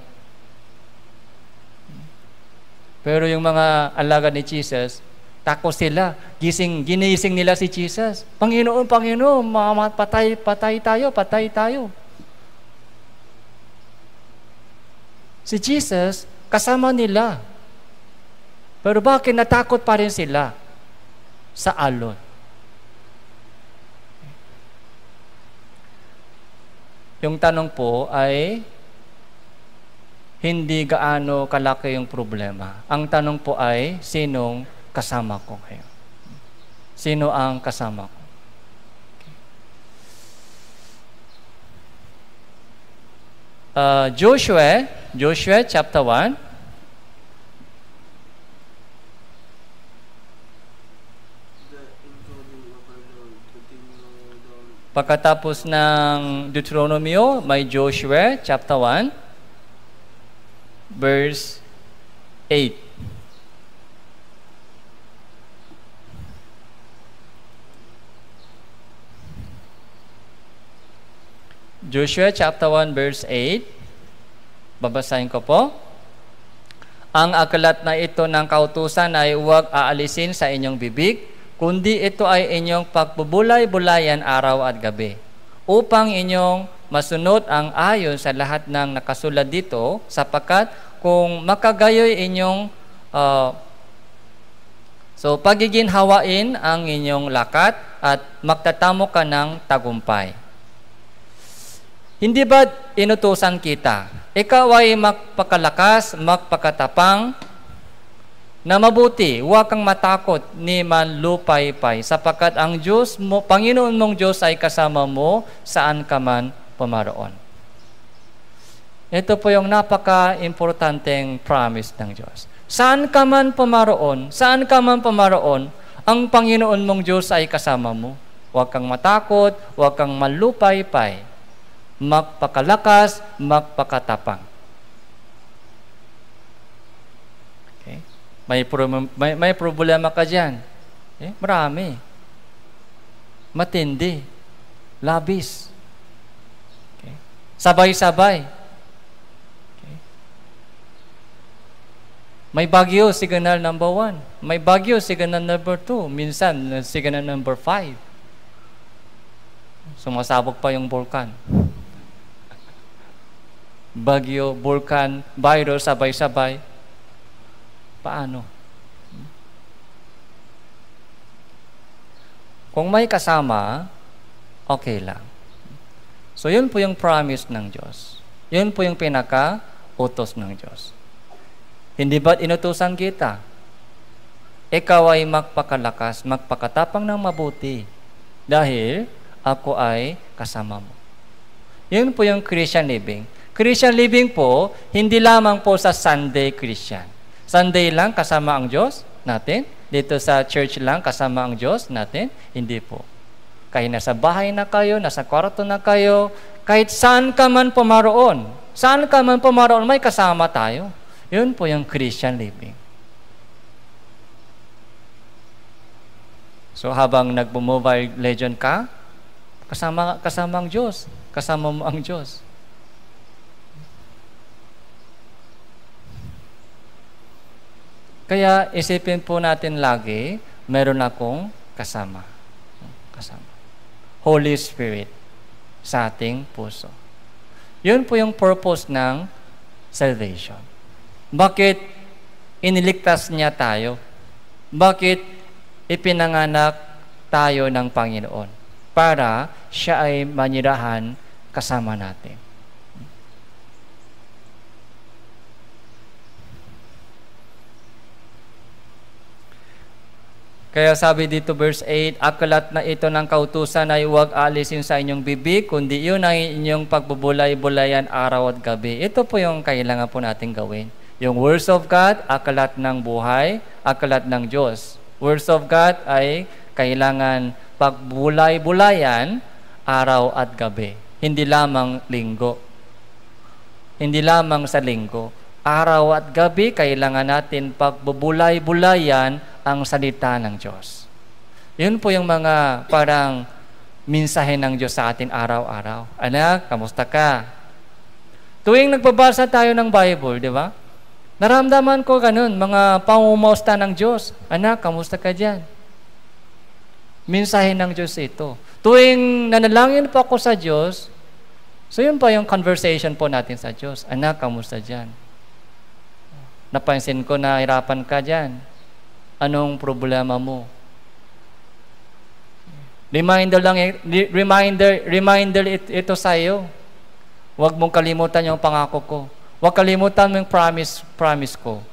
Pero yung mga alaga ni Jesus, takos sila. Gising, ginising nila si Jesus. Panginoon, Panginoon, mga patay, patay tayo, patay tayo. Si Jesus, kasama nila. Pero bakit natakot pa rin sila sa alon? Yung tanong po ay, hindi gaano kalaki yung problema. Ang tanong po ay, sinong kasama ko ngayon? Sino ang kasama ko? Uh, Joshua, Joshua chapter 1. Pagkatapos ng Deuteronomio, may Joshua chapter 1 verse 8. Joshua chapter 1 verse 8. Babasahin ko po. Ang akalat na ito ng kautusan ay huwag aalisin sa inyong bibig, kundi ito ay inyong pagbubulay-bulayan araw at gabi upang inyong masunod ang ayon sa lahat ng nakasulat dito sapakat kung makagayoy inyong uh, so pagiginhawain ang inyong lakat at magtatamo ka ng tagumpay. Hindi ba inutusan kita? Ikaw ay magpakalakas, magpakatapang, na mabuti, huwag kang matakot ni manlupaypay pay sapagkat ang Diyos mo, Panginoon mong Diyos ay kasama mo saan ka man pumaroon. Ito po yung napaka-importanteng promise ng Diyos. Saan ka man pumaroon, saan ka man pumaroon, ang Panginoon mong Diyos ay kasama mo. Huwag kang matakot, huwag kang malupaypay. Magpakalakas, magpakatapang. May, pro- may, may problema ka dyan. Eh, marami. Matindi. Labis. Okay. Sabay-sabay. Okay. May bagyo, signal number one. May bagyo, signal number two. Minsan, signal number five. Sumasabog pa yung vulkan. Bagyo, vulkan, virus, sabay-sabay Paano? Kung may kasama, okay lang. So, yun po yung promise ng Diyos. Yun po yung pinaka-utos ng Diyos. Hindi ba't inutusan kita? Ikaw ay magpakalakas, magpakatapang ng mabuti dahil ako ay kasama mo. Yun po yung Christian living. Christian living po, hindi lamang po sa Sunday Christian. Sunday lang kasama ang Diyos natin? Dito sa church lang kasama ang Diyos natin? Hindi po. Kahit nasa bahay na kayo, nasa kwarto na kayo, kahit saan ka man pumaroon, saan ka man pumaroon, may kasama tayo. Yun po yung Christian living. So habang nagmo-mobile legend ka, kasama kasama ang Diyos, kasama mo ang Diyos. Kaya isipin po natin lagi, meron akong kasama. Kasama. Holy Spirit sa ating puso. Yun po yung purpose ng salvation. Bakit iniligtas niya tayo? Bakit ipinanganak tayo ng Panginoon? Para siya ay manirahan kasama natin. Kaya sabi dito verse 8, akalat na ito ng kautusan ay huwag alisin sa inyong bibig, kundi yun ang inyong pagbubulay-bulayan araw at gabi. Ito po yung kailangan po natin gawin. Yung words of God, akalat ng buhay, akalat ng Diyos. Words of God ay kailangan pagbulay-bulayan araw at gabi. Hindi lamang linggo. Hindi lamang sa linggo. Araw at gabi, kailangan natin pagbubulay-bulayan ang salita ng Diyos. Yun po yung mga parang minsahe ng Diyos sa atin araw-araw. Anak, kamusta ka? Tuwing nagbabasa tayo ng Bible, di ba? Naramdaman ko ganun, mga pangumusta ng Diyos. Anak, kamusta ka dyan? Minsahe ng Diyos ito. Tuwing nanalangin po ako sa Diyos, so yun pa yung conversation po natin sa Diyos. Anak, kamusta dyan? Napansin ko na hirapan ka dyan anong problema mo. Reminder lang eh, reminder reminder ito sa iyo. Huwag mong kalimutan yung pangako ko. Huwag kalimutan mo yung promise promise ko.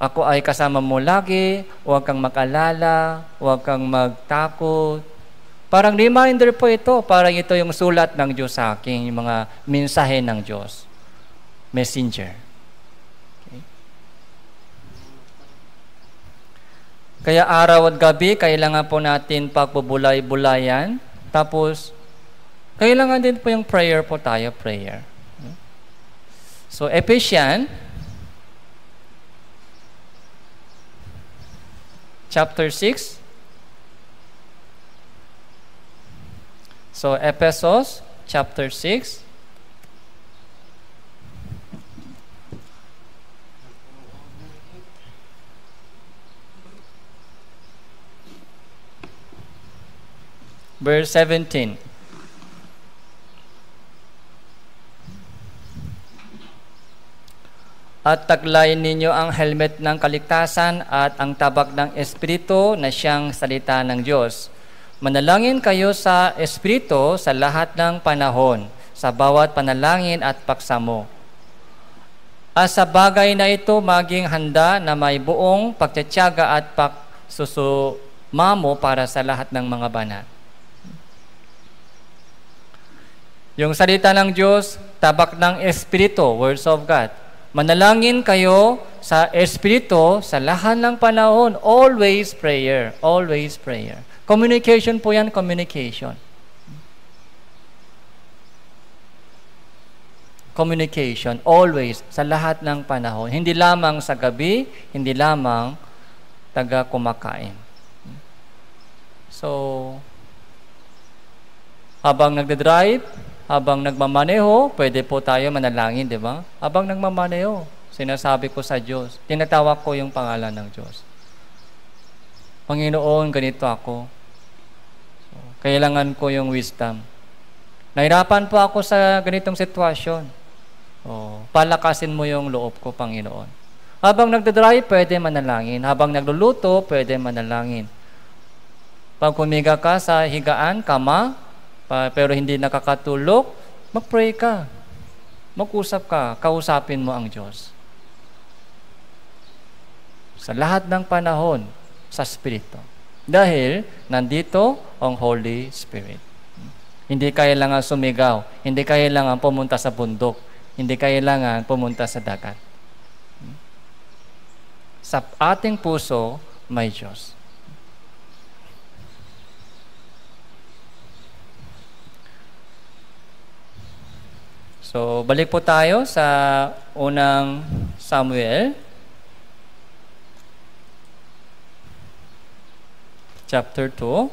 Ako ay kasama mo lagi, huwag kang makalala, huwag kang magtakot. Parang reminder po ito, parang ito yung sulat ng Diyos sa akin, yung mga mensahe ng Diyos. Messenger. Kaya araw at gabi, kailangan po natin pagbubulay-bulayan. Tapos, kailangan din po yung prayer po tayo, prayer. So, Ephesians chapter 6. So, Ephesos chapter 6. verse 17. At taglay ninyo ang helmet ng kaligtasan at ang tabak ng Espiritu na siyang salita ng Diyos. Manalangin kayo sa Espiritu sa lahat ng panahon, sa bawat panalangin at pagsamo. At sa bagay na ito, maging handa na may buong pagtsatsaga at pagsusumamo para sa lahat ng mga banat. Yung salita ng Diyos, tabak ng Espiritu, words of God. Manalangin kayo sa Espiritu sa lahat ng panahon. Always prayer. Always prayer. Communication po yan, communication. Communication, always, sa lahat ng panahon. Hindi lamang sa gabi, hindi lamang taga kumakain. So, habang nagde-drive, habang nagmamaneho, pwede po tayo manalangin, di ba? Habang nagmamaneho, sinasabi ko sa Diyos, tinatawag ko yung pangalan ng Diyos. Panginoon, ganito ako. kailangan ko yung wisdom. Nahirapan po ako sa ganitong sitwasyon. Oh, palakasin mo yung loob ko, Panginoon. Habang nagdadrive, pwede manalangin. Habang nagluluto, pwede manalangin. Pag humiga ka sa higaan, kama, pero hindi nakakatulog, magpray ka. Mag-usap ka, kausapin mo ang Diyos. Sa lahat ng panahon, sa Espiritu. Dahil nandito ang Holy Spirit. Hindi kailangan sumigaw. Hindi kailangan pumunta sa bundok. Hindi kailangan pumunta sa dagat. Sa ating puso, may Diyos. So, balik po tayo sa unang Samuel. Chapter 2.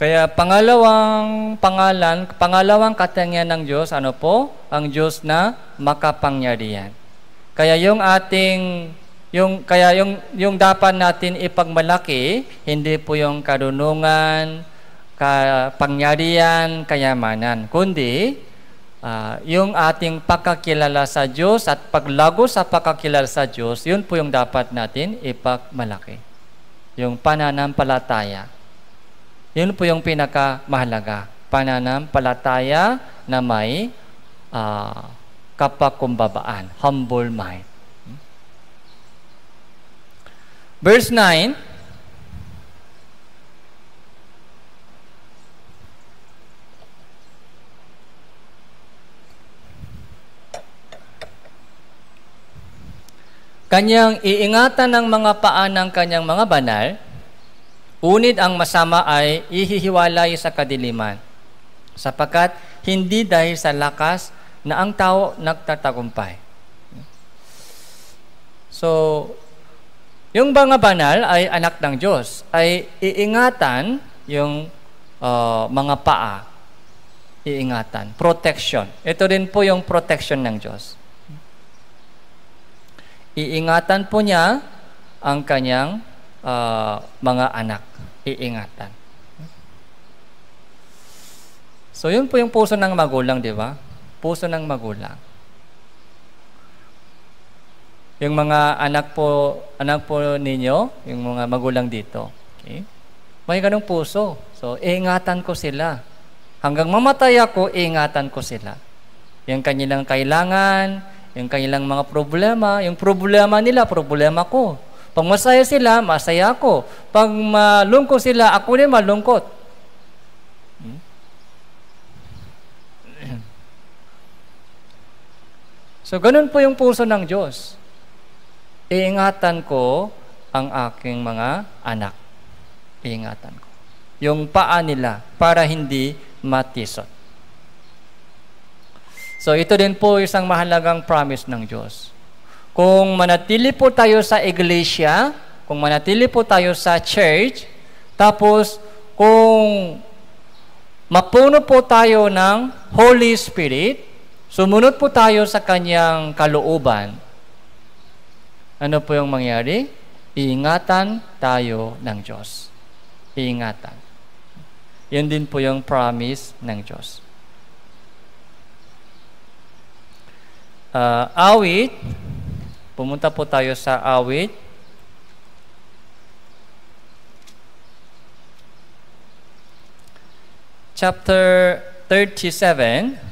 Kaya pangalawang pangalan, pangalawang katangian ng Diyos, ano po? Ang Diyos na makapangyarihan. Kaya yung ating yung kaya yung yung dapat natin ipagmalaki hindi po yung karunungan, kapangyarihan, kayamanan, kundi uh, yung ating pagkakilala sa Diyos at paglago sa pagkakilala sa Diyos, yun po yung dapat natin ipagmalaki. Yung pananampalataya. Yun po yung pinakamahalaga. Pananampalataya na may uh, kapakumbabaan, humble mind. Hmm? Verse 9, Kanyang iingatan ng mga paa ng kanyang mga banal, unid ang masama ay ihihiwalay sa kadiliman, sapagkat hindi dahil sa lakas na ang tao nagtatagumpay. So, yung mga banal ay anak ng Diyos, ay iingatan yung uh, mga paa. Iingatan. Protection. Ito din po yung protection ng Diyos. Iingatan po niya ang kanyang uh, mga anak. Iingatan. So, yun po yung puso ng magulang, di ba? puso ng magulang. Yung mga anak po, anak po ninyo, yung mga magulang dito, okay? may ganong puso. So, ingatan ko sila. Hanggang mamatay ako, ingatan ko sila. Yung kanilang kailangan, yung kanilang mga problema, yung problema nila, problema ko. Pag masaya sila, masaya ako. Pag malungkot sila, ako rin malungkot. So, ganun po yung puso ng Diyos. Iingatan ko ang aking mga anak. Iingatan ko. Yung paa nila para hindi matisot. So, ito din po isang mahalagang promise ng Diyos. Kung manatili po tayo sa iglesia, kung manatili po tayo sa church, tapos kung mapuno po tayo ng Holy Spirit, Sumunod po tayo sa kanyang kalooban. Ano po yung mangyari? Iingatan tayo ng Diyos. Iingatan. Yan din po yung promise ng Diyos. Uh, awit. Pumunta po tayo sa awit. Chapter 37.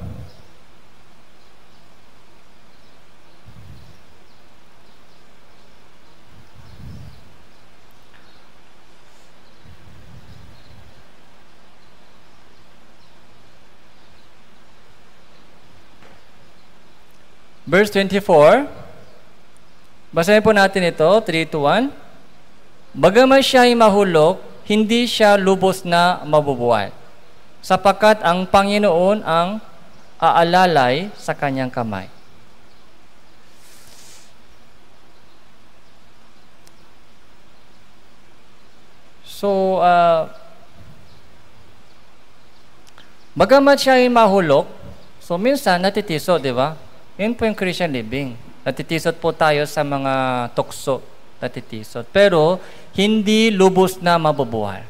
Verse 24. Basahin po natin ito, 3 to 1. Bagaman siya ay mahulog, hindi siya lubos na mabubuhay, sapagkat ang Panginoon ang aalalay sa kanyang kamay. So, uh, ah, bagamat siya ay mahulog, so minsan natitiso, di ba? Yun po yung Christian living. Natitisot po tayo sa mga tukso. Natitisot. Pero, hindi lubos na mabubuhay.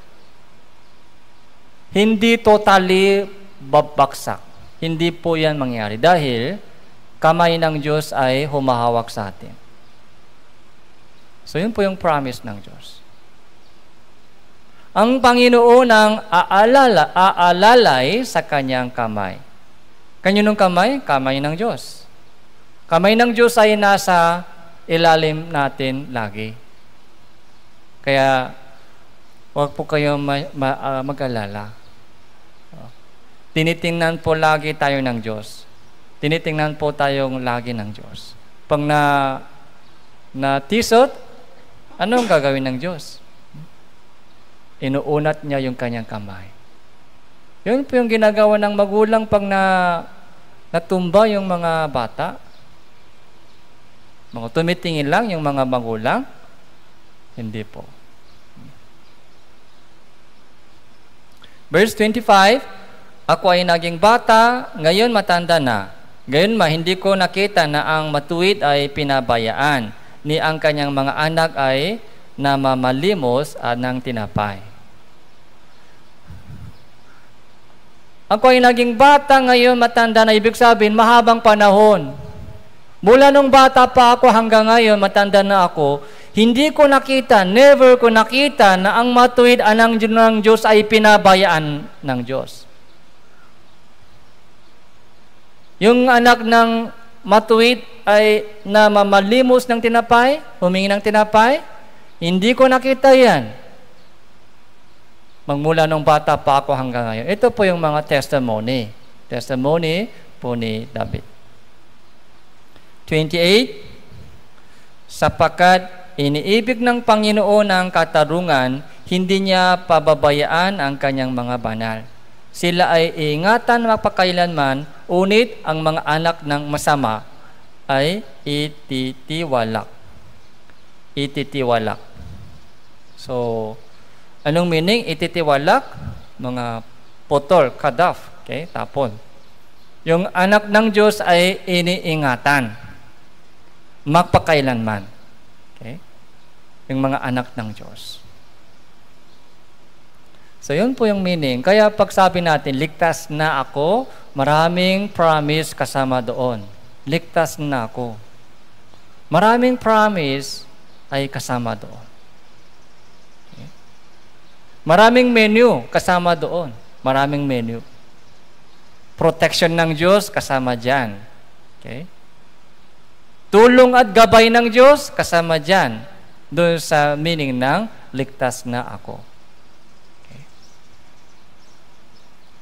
Hindi totally babaksak. Hindi po yan mangyari. Dahil, kamay ng Diyos ay humahawak sa atin. So, yun po yung promise ng Diyos. Ang Panginoon ang aalala, aalalay sa kanyang kamay. Kanyang kamay? Kamay ng Diyos. Kamay ng Diyos ay nasa ilalim natin lagi. Kaya huwag po kayong ma- ma- uh, mag-alala. Tinitingnan po lagi tayo ng Diyos. Tinitingnan po tayong lagi ng Diyos. Pag na na tisot, ano ang gagawin ng Diyos? Inuunat niya yung kanyang kamay. Yun po yung ginagawa ng magulang pag na natumba yung mga bata mga tumitingin lang yung mga magulang? Hindi po. Verse 25, Ako ay naging bata, ngayon matanda na. Gayon ma, hindi ko nakita na ang matuwid ay pinabayaan, ni ang kanyang mga anak ay namamalimos at nang tinapay. Ako ay naging bata ngayon, matanda na ibig sabihin, mahabang panahon. Mula nung bata pa ako hanggang ngayon, matanda na ako, hindi ko nakita, never ko nakita na ang matuwid anang ng Diyos ay pinabayaan ng Diyos. Yung anak ng matuwid ay namamalimos ng tinapay, humingi ng tinapay, hindi ko nakita yan. Magmula nung bata pa ako hanggang ngayon. Ito po yung mga testimony. Testimony po ni David. 28, Sapakat iniibig ng Panginoon ang katarungan, hindi niya pababayaan ang kanyang mga banal. Sila ay ingatan mapakailanman, unit ang mga anak ng masama ay ititiwalak. Ititiwalak. So, anong meaning ititiwalak? Mga potol, kadaf, okay, tapon. Yung anak ng Diyos ay iniingatan magpakailanman. Okay? Yung mga anak ng Diyos. So, yun po yung meaning. Kaya pag sabi natin, ligtas na ako, maraming promise kasama doon. Ligtas na ako. Maraming promise ay kasama doon. Okay? Maraming menu kasama doon. Maraming menu. Protection ng Diyos kasama dyan. Okay? Tulong at gabay ng Diyos, kasama dyan, doon sa meaning ng ligtas na ako. Okay.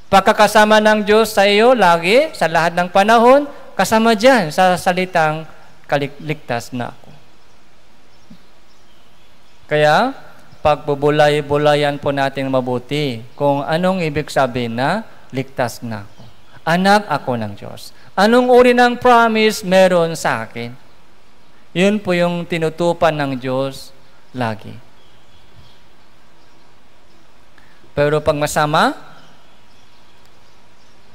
Pagkakasama ng Diyos sa iyo lagi, sa lahat ng panahon, kasama dyan sa salitang kaligtas na ako. Kaya, pagbubulay-bulayan po natin mabuti kung anong ibig sabihin na ligtas na ako. Anak ako ng Diyos. Anong uri ng promise meron sa akin? Yun po yung tinutupan ng Diyos lagi. Pero pag masama,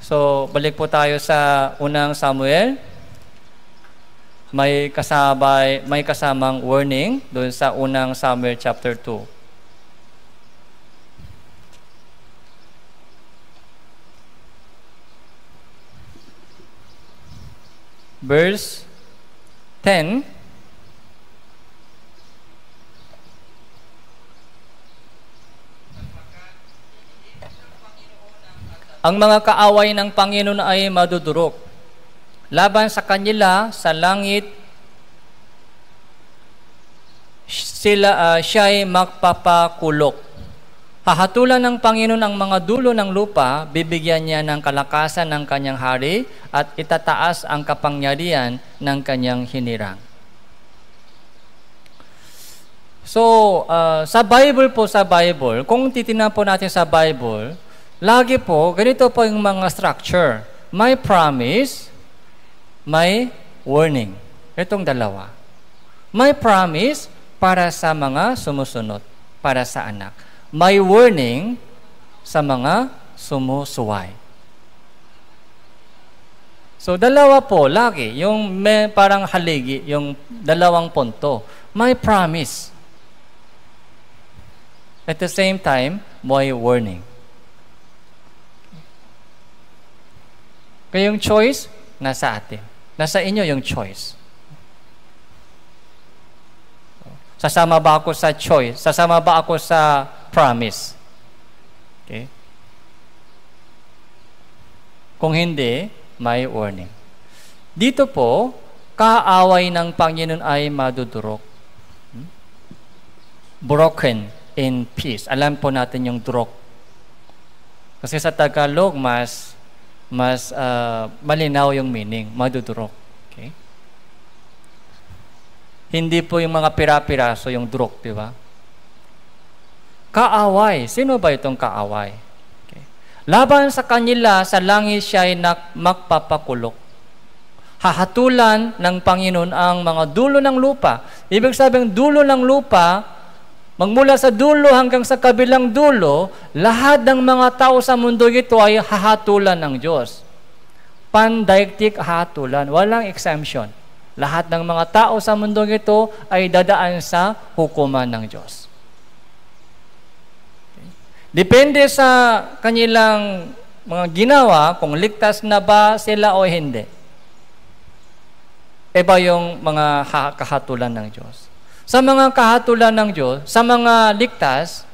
so balik po tayo sa unang Samuel, may kasabay, may kasamang warning doon sa unang Samuel chapter 2. verse 10 Ang mga kaaway ng Panginoon ay madudurok. Laban sa kanila sa langit sila uh, ah, siya ay magpapakulok. Hahatulan ng Panginoon ang mga dulo ng lupa, bibigyan niya ng kalakasan ng kanyang hari at itataas ang kapangyarihan ng kanyang hinirang. So, uh, sa Bible po, sa Bible, kung titingnan po natin sa Bible, lagi po, ganito po yung mga structure. May promise, may warning. Itong dalawa. May promise para sa mga sumusunod, para sa anak may warning sa mga sumusuway. So, dalawa po, lagi. Yung may, parang haligi, yung dalawang punto. May promise. At the same time, may warning. Kaya yung choice, nasa atin. Nasa inyo yung choice. Sasama ba ako sa choice? Sasama ba ako sa promise? Okay? Kung hindi, may warning. Dito po, kaaway ng Panginoon ay madudurok. Hmm? Broken in peace. Alam po natin yung drok. Kasi sa Tagalog, mas, mas uh, malinaw yung meaning, madudurok. Hindi po yung mga pira-piraso, yung druk, di ba? Kaaway. Sino ba itong kaaway? Okay. Laban sa kanila, sa langis siya ay magpapakulok. Hahatulan ng Panginoon ang mga dulo ng lupa. Ibig sabihin, dulo ng lupa, magmula sa dulo hanggang sa kabilang dulo, lahat ng mga tao sa mundo ito ay hahatulan ng Diyos. Pandaigtik hahatulan. Walang exemption. Lahat ng mga tao sa mundong ito ay dadaan sa hukuman ng Diyos. Depende sa kanilang mga ginawa kung ligtas na ba sila o hindi. Iba yung mga kahatulan ng Diyos. Sa mga kahatulan ng Diyos, sa mga ligtas,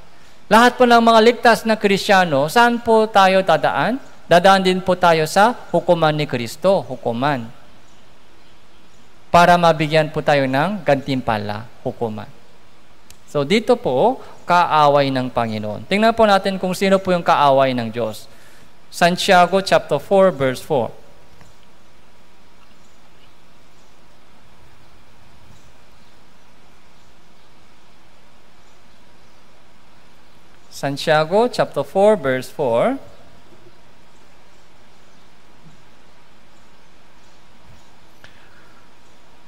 lahat po ng mga ligtas na Kristiyano, saan po tayo dadaan? Dadaan din po tayo sa hukuman ni Kristo, hukuman para mabigyan po tayo ng gantimpala, hukuman. So dito po, kaaway ng Panginoon. Tingnan po natin kung sino po yung kaaway ng Diyos. Santiago chapter 4 verse 4. Santiago chapter 4 verse 4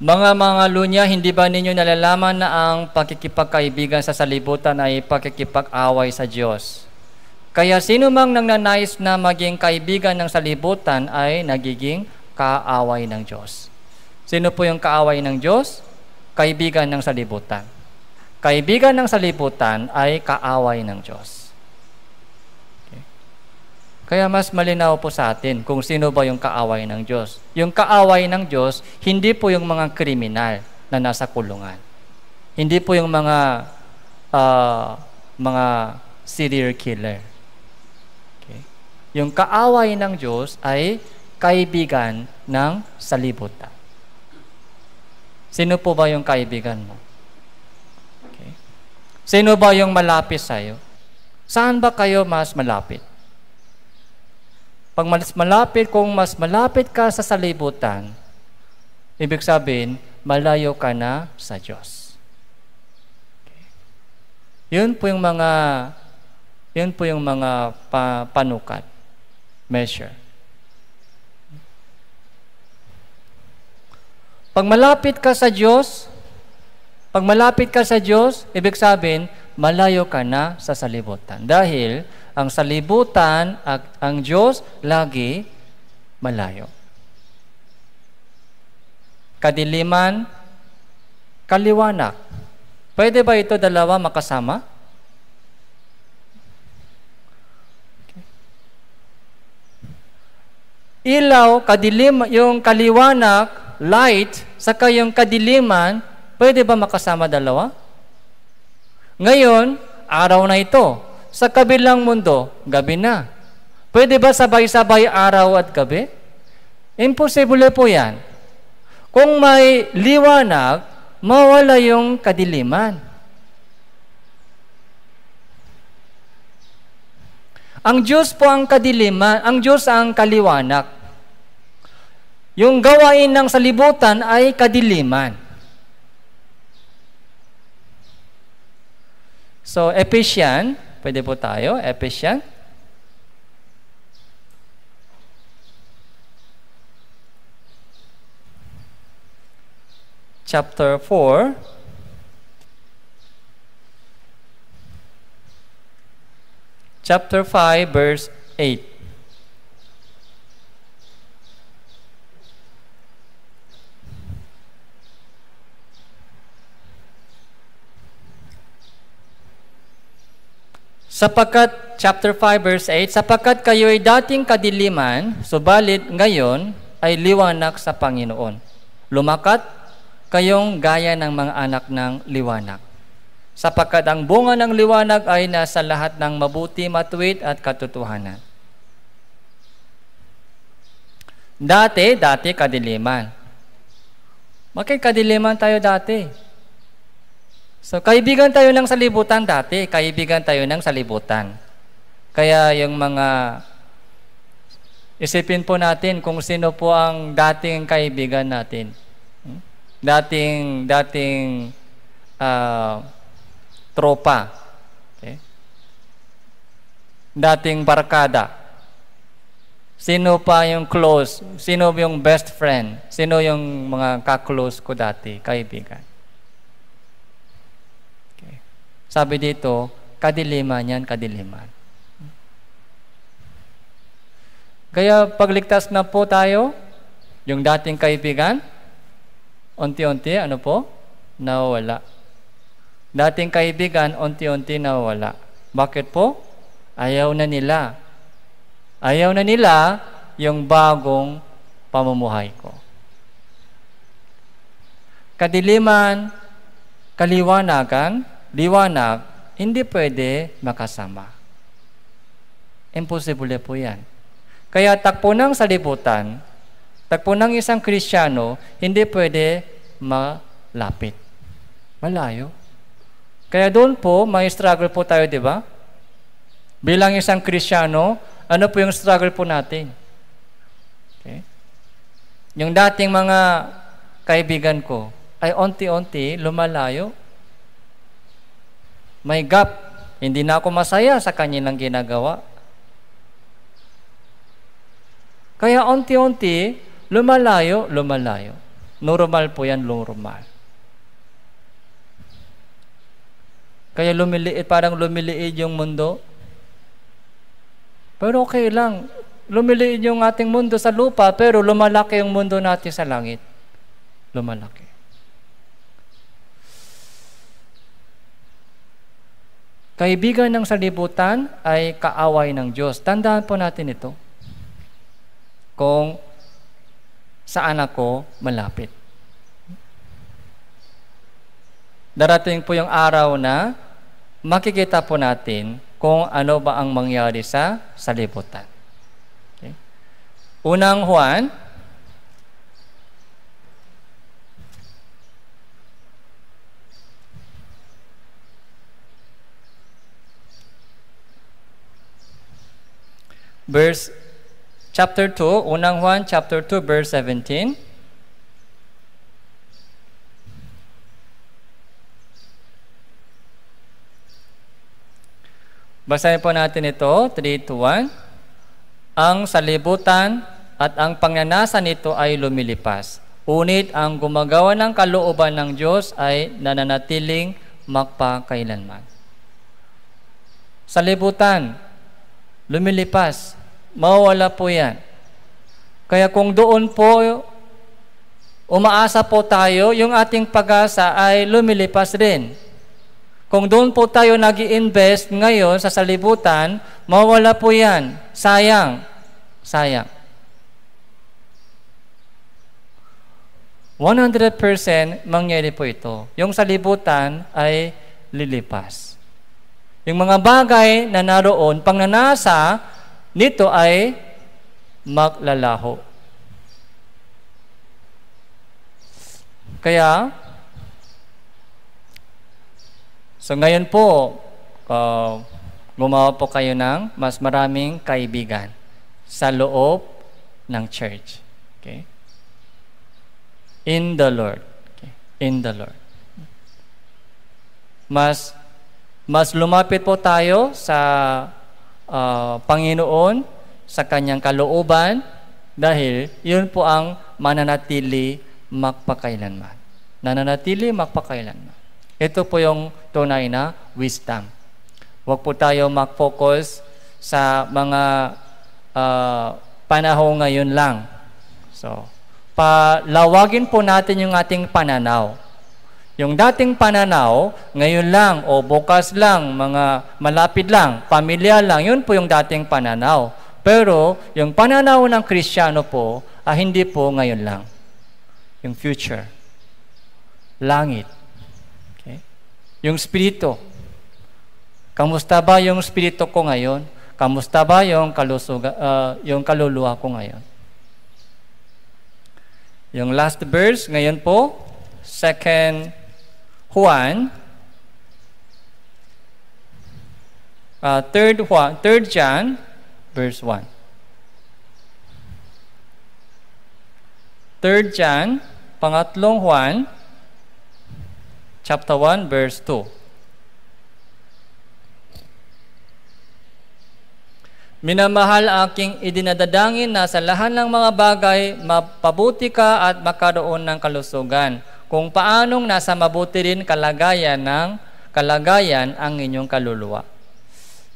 Mga mga lunya, hindi ba ninyo nalalaman na ang pakikipagkaibigan sa salibutan ay pakikipag-away sa Diyos? Kaya sino mang nangnanais na maging kaibigan ng salibutan ay nagiging kaaway ng Diyos. Sino po yung kaaway ng Diyos? Kaibigan ng salibutan. Kaibigan ng salibutan ay kaaway ng Diyos. Kaya mas malinaw po sa atin kung sino ba yung kaaway ng Diyos. Yung kaaway ng Diyos, hindi po yung mga kriminal na nasa kulungan. Hindi po yung mga uh, mga serial killer. Okay? Yung kaaway ng Diyos ay kaibigan ng salibutan. Sino po ba yung kaibigan mo? Okay. Sino ba yung malapit sa'yo? Saan ba kayo mas malapit? Pag mas malapit, kung mas malapit ka sa salibutan, ibig sabihin, malayo ka na sa Diyos. Yun po yung mga yun po yung mga pa, panukat measure. Pag malapit ka sa Diyos, pag malapit ka sa Diyos, ibig sabihin, malayo ka na sa salibutan. Dahil ang salibutan at ang Diyos lagi malayo. Kadiliman, kaliwanag. Pwede ba ito dalawa makasama? Ilaw, kadilim, yung kaliwanag, light, saka yung kadiliman, pwede ba makasama dalawa? Ngayon, araw na ito sa kabilang mundo, gabi na. Pwede ba sabay-sabay araw at gabi? Imposible po yan. Kung may liwanag, mawala yung kadiliman. Ang Diyos po ang kadiliman, ang Diyos ang kaliwanag. Yung gawain ng salibutan ay kadiliman. So, Ephesians Pwede po tayo, Ephesians. Chapter 4, chapter 5, verse 8. Sapagkat, chapter 5, verse 8, Sapagkat kayo'y dating kadiliman, subalit ngayon ay liwanag sa Panginoon. Lumakat kayong gaya ng mga anak ng liwanag. Sapagkat ang bunga ng liwanag ay nasa lahat ng mabuti, matuwid at katotohanan. Dati, dati kadiliman. Bakit kadiliman tayo dati? So, kaibigan tayo ng salibutan dati. Kaibigan tayo ng salibutan. Kaya yung mga... Isipin po natin kung sino po ang dating kaibigan natin. Hmm? Dating, dating uh, tropa. Okay? Dating barkada. Sino pa yung close? Sino yung best friend? Sino yung mga kaklose ko dati, kaibigan? Sabi dito, kadiliman niyan, kadiliman. Kaya pagligtas na po tayo, yung dating kaibigan, unti-unti, ano po? Nawala. Dating kaibigan, unti-unti nawala. Bakit po? Ayaw na nila. Ayaw na nila yung bagong pamumuhay ko. Kadiliman, kaliwanagan, liwanag, hindi pwede makasama. Imposible po yan. Kaya takpo ng salibutan, takpo ng isang krisyano, hindi pwede malapit. Malayo. Kaya doon po, may struggle po tayo, di ba? Bilang isang krisyano, ano po yung struggle po natin? Okay? Yung dating mga kaibigan ko, ay onti-onti lumalayo may gap. Hindi na ako masaya sa kanilang ginagawa. Kaya unti-unti, lumalayo, lumalayo. Normal po yan, normal. Kaya lumiliit, parang lumiliit yung mundo. Pero okay lang. Lumiliit yung ating mundo sa lupa, pero lumalaki yung mundo natin sa langit. Lumalaki. Kaibigan ng salibutan ay kaaway ng Diyos. Tandaan po natin ito. Kung saan ako malapit. Darating po yung araw na makikita po natin kung ano ba ang mangyari sa salibutan. Okay? Unang Juan verse chapter 2, unang Juan chapter 2 verse 17. Basahin po natin ito, 3 to 1. Ang salibutan at ang pangnanasa nito ay lumilipas. Unit ang gumagawa ng kalooban ng Diyos ay nananatiling magpakailanman. Salibutan, lumilipas. Mawala po yan. Kaya kung doon po umaasa po tayo, yung ating pag-asa ay lumilipas rin. Kung doon po tayo nag invest ngayon sa salibutan, mawala po yan. Sayang. Sayang. 100% mangyari po ito. Yung salibutan ay lilipas. Yung mga bagay na naroon, pangnanasa nito ay maglalaho. Kaya, so ngayon po, uh, gumawa po kayo ng mas maraming kaibigan sa loob ng church. Okay? In the Lord. Okay? In the Lord. Mas mas lumapit po tayo sa uh, Panginoon, sa kanyang kalooban, dahil yun po ang mananatili magpakailanman. Nananatili magpakailanman. Ito po yung tunay na wisdom. Huwag po tayo mag-focus sa mga uh, panahon ngayon lang. So, palawagin po natin yung ating pananaw yung dating pananaw, ngayon lang o bukas lang, mga malapit lang, pamilya lang, yun po yung dating pananaw. Pero yung pananaw ng Kristiyano po, ah, hindi po ngayon lang. Yung future. Langit. Okay? Yung spirito. Kamusta ba yung spirito ko ngayon? Kamusta ba yung, kalusuga, uh, yung kaluluwa ko ngayon? Yung last verse, ngayon po, second Juan, uh, third Juan, third John, verse one. Third John, pangatlong Juan, chapter 1, verse 2. Minamahal aking idinadadangin na sa lahat ng mga bagay, mapabuti ka at makaroon ng kalusugan kung paanong nasa mabuti rin kalagayan ng kalagayan ang inyong kaluluwa.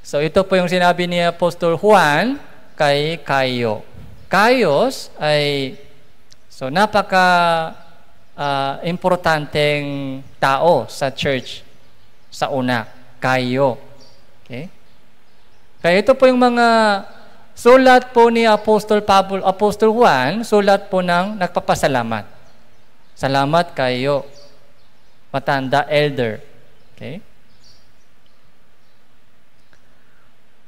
So ito po yung sinabi ni Apostol Juan kay Kayo. Kayos ay so napaka uh, importanteng tao sa church sa una, Kayo. Okay? Kaya ito po yung mga sulat po ni Apostol Pablo, Apostol Juan, sulat po ng nagpapasalamat. Salamat kayo, matanda, elder. Okay?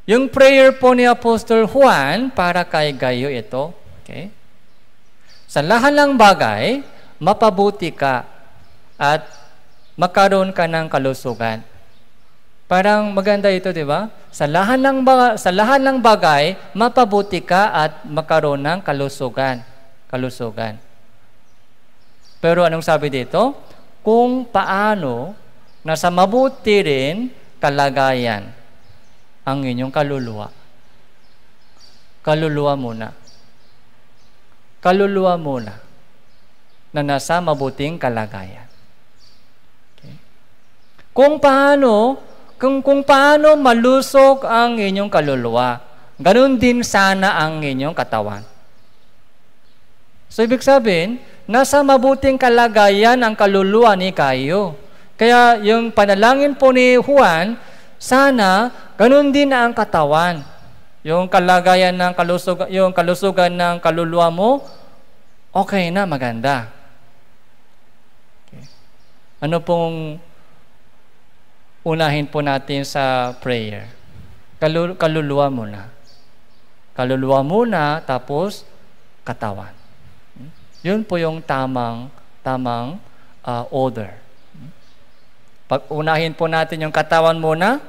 Yung prayer po ni Apostol Juan para kay Gayo ito, okay? Sa lahat ng bagay, mapabuti ka at magkaroon ka ng kalusugan. Parang maganda ito, 'di ba? Sa lahat ng ba- sa lahat ng bagay, mapabuti ka at magkaroon ng kalusugan. Kalusugan. Pero anong sabi dito? Kung paano nasa mabuti rin kalagayan ang inyong kaluluwa. Kaluluwa muna. Kaluluwa muna na nasa mabuting kalagayan. Okay. Kung paano kung, kung paano malusok ang inyong kaluluwa, ganun din sana ang inyong katawan. So ibig sabihin, Nasa mabuting kalagayan ang kaluluwa ni Kayo. Kaya yung panalangin po ni Juan, sana ganun din na ang katawan. Yung kalagayan ng kalusog, yung kalusugan ng kaluluwa mo, okay na, maganda. Okay. Ano pong unahin po natin sa prayer? Kaluluwa muna. Kaluluwa muna, tapos katawan. Yun po yung tamang, tamang uh, order. Pag unahin po natin yung katawan muna,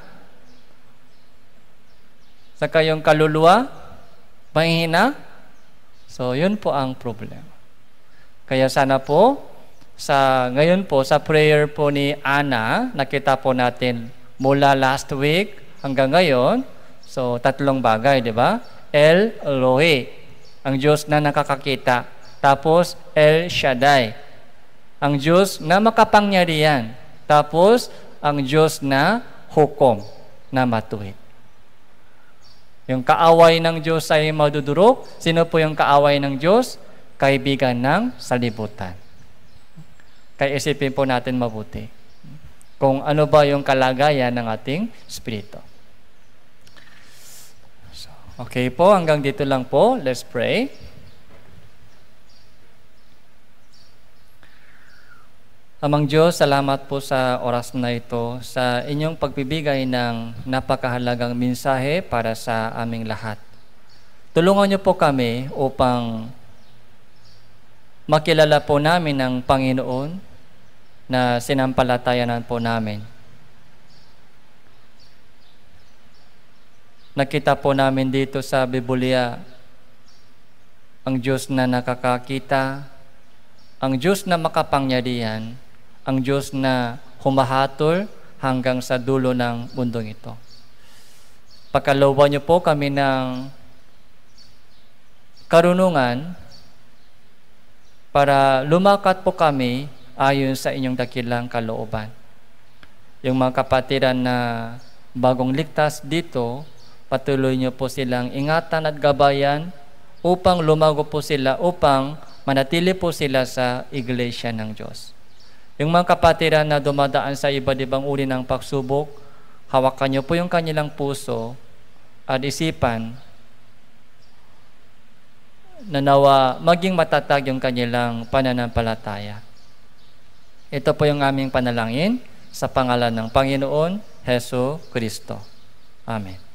saka yung kaluluwa, panghina. So, yun po ang problema. Kaya sana po, sa ngayon po, sa prayer po ni Ana, nakita po natin mula last week hanggang ngayon, so tatlong bagay, di ba? El Rohi, ang Diyos na nakakakita tapos, El Shaddai. Ang Diyos na makapangyarihan. Tapos, ang Diyos na hukom, na matuwid. Yung kaaway ng Diyos ay madudurog. Sino po yung kaaway ng Diyos? Kaibigan ng salibutan. Kaya isipin po natin mabuti kung ano ba yung kalagayan ng ating spirito. Okay po, hanggang dito lang po. Let's pray. Amang Diyos, salamat po sa oras na ito sa inyong pagbibigay ng napakahalagang mensahe para sa aming lahat. Tulungan niyo po kami upang makilala po namin ang Panginoon na sinampalatayanan po namin. Nakita po namin dito sa Biblia ang Diyos na nakakakita, ang Diyos na makapangyarihan, ang Diyos na humahatol hanggang sa dulo ng mundong ito. Pakalawa niyo po kami ng karunungan para lumakat po kami ayon sa inyong dakilang kalooban. Yung mga kapatiran na bagong ligtas dito, patuloy niyo po silang ingatan at gabayan upang lumago po sila, upang manatili po sila sa iglesia ng Diyos. Yung mga kapatiran na dumadaan sa iba't ibang uri ng pagsubok, hawakan niyo po yung kanilang puso at isipan na nawa maging matatag yung kanilang pananampalataya. Ito po yung aming panalangin sa pangalan ng Panginoon, Heso Kristo. Amen.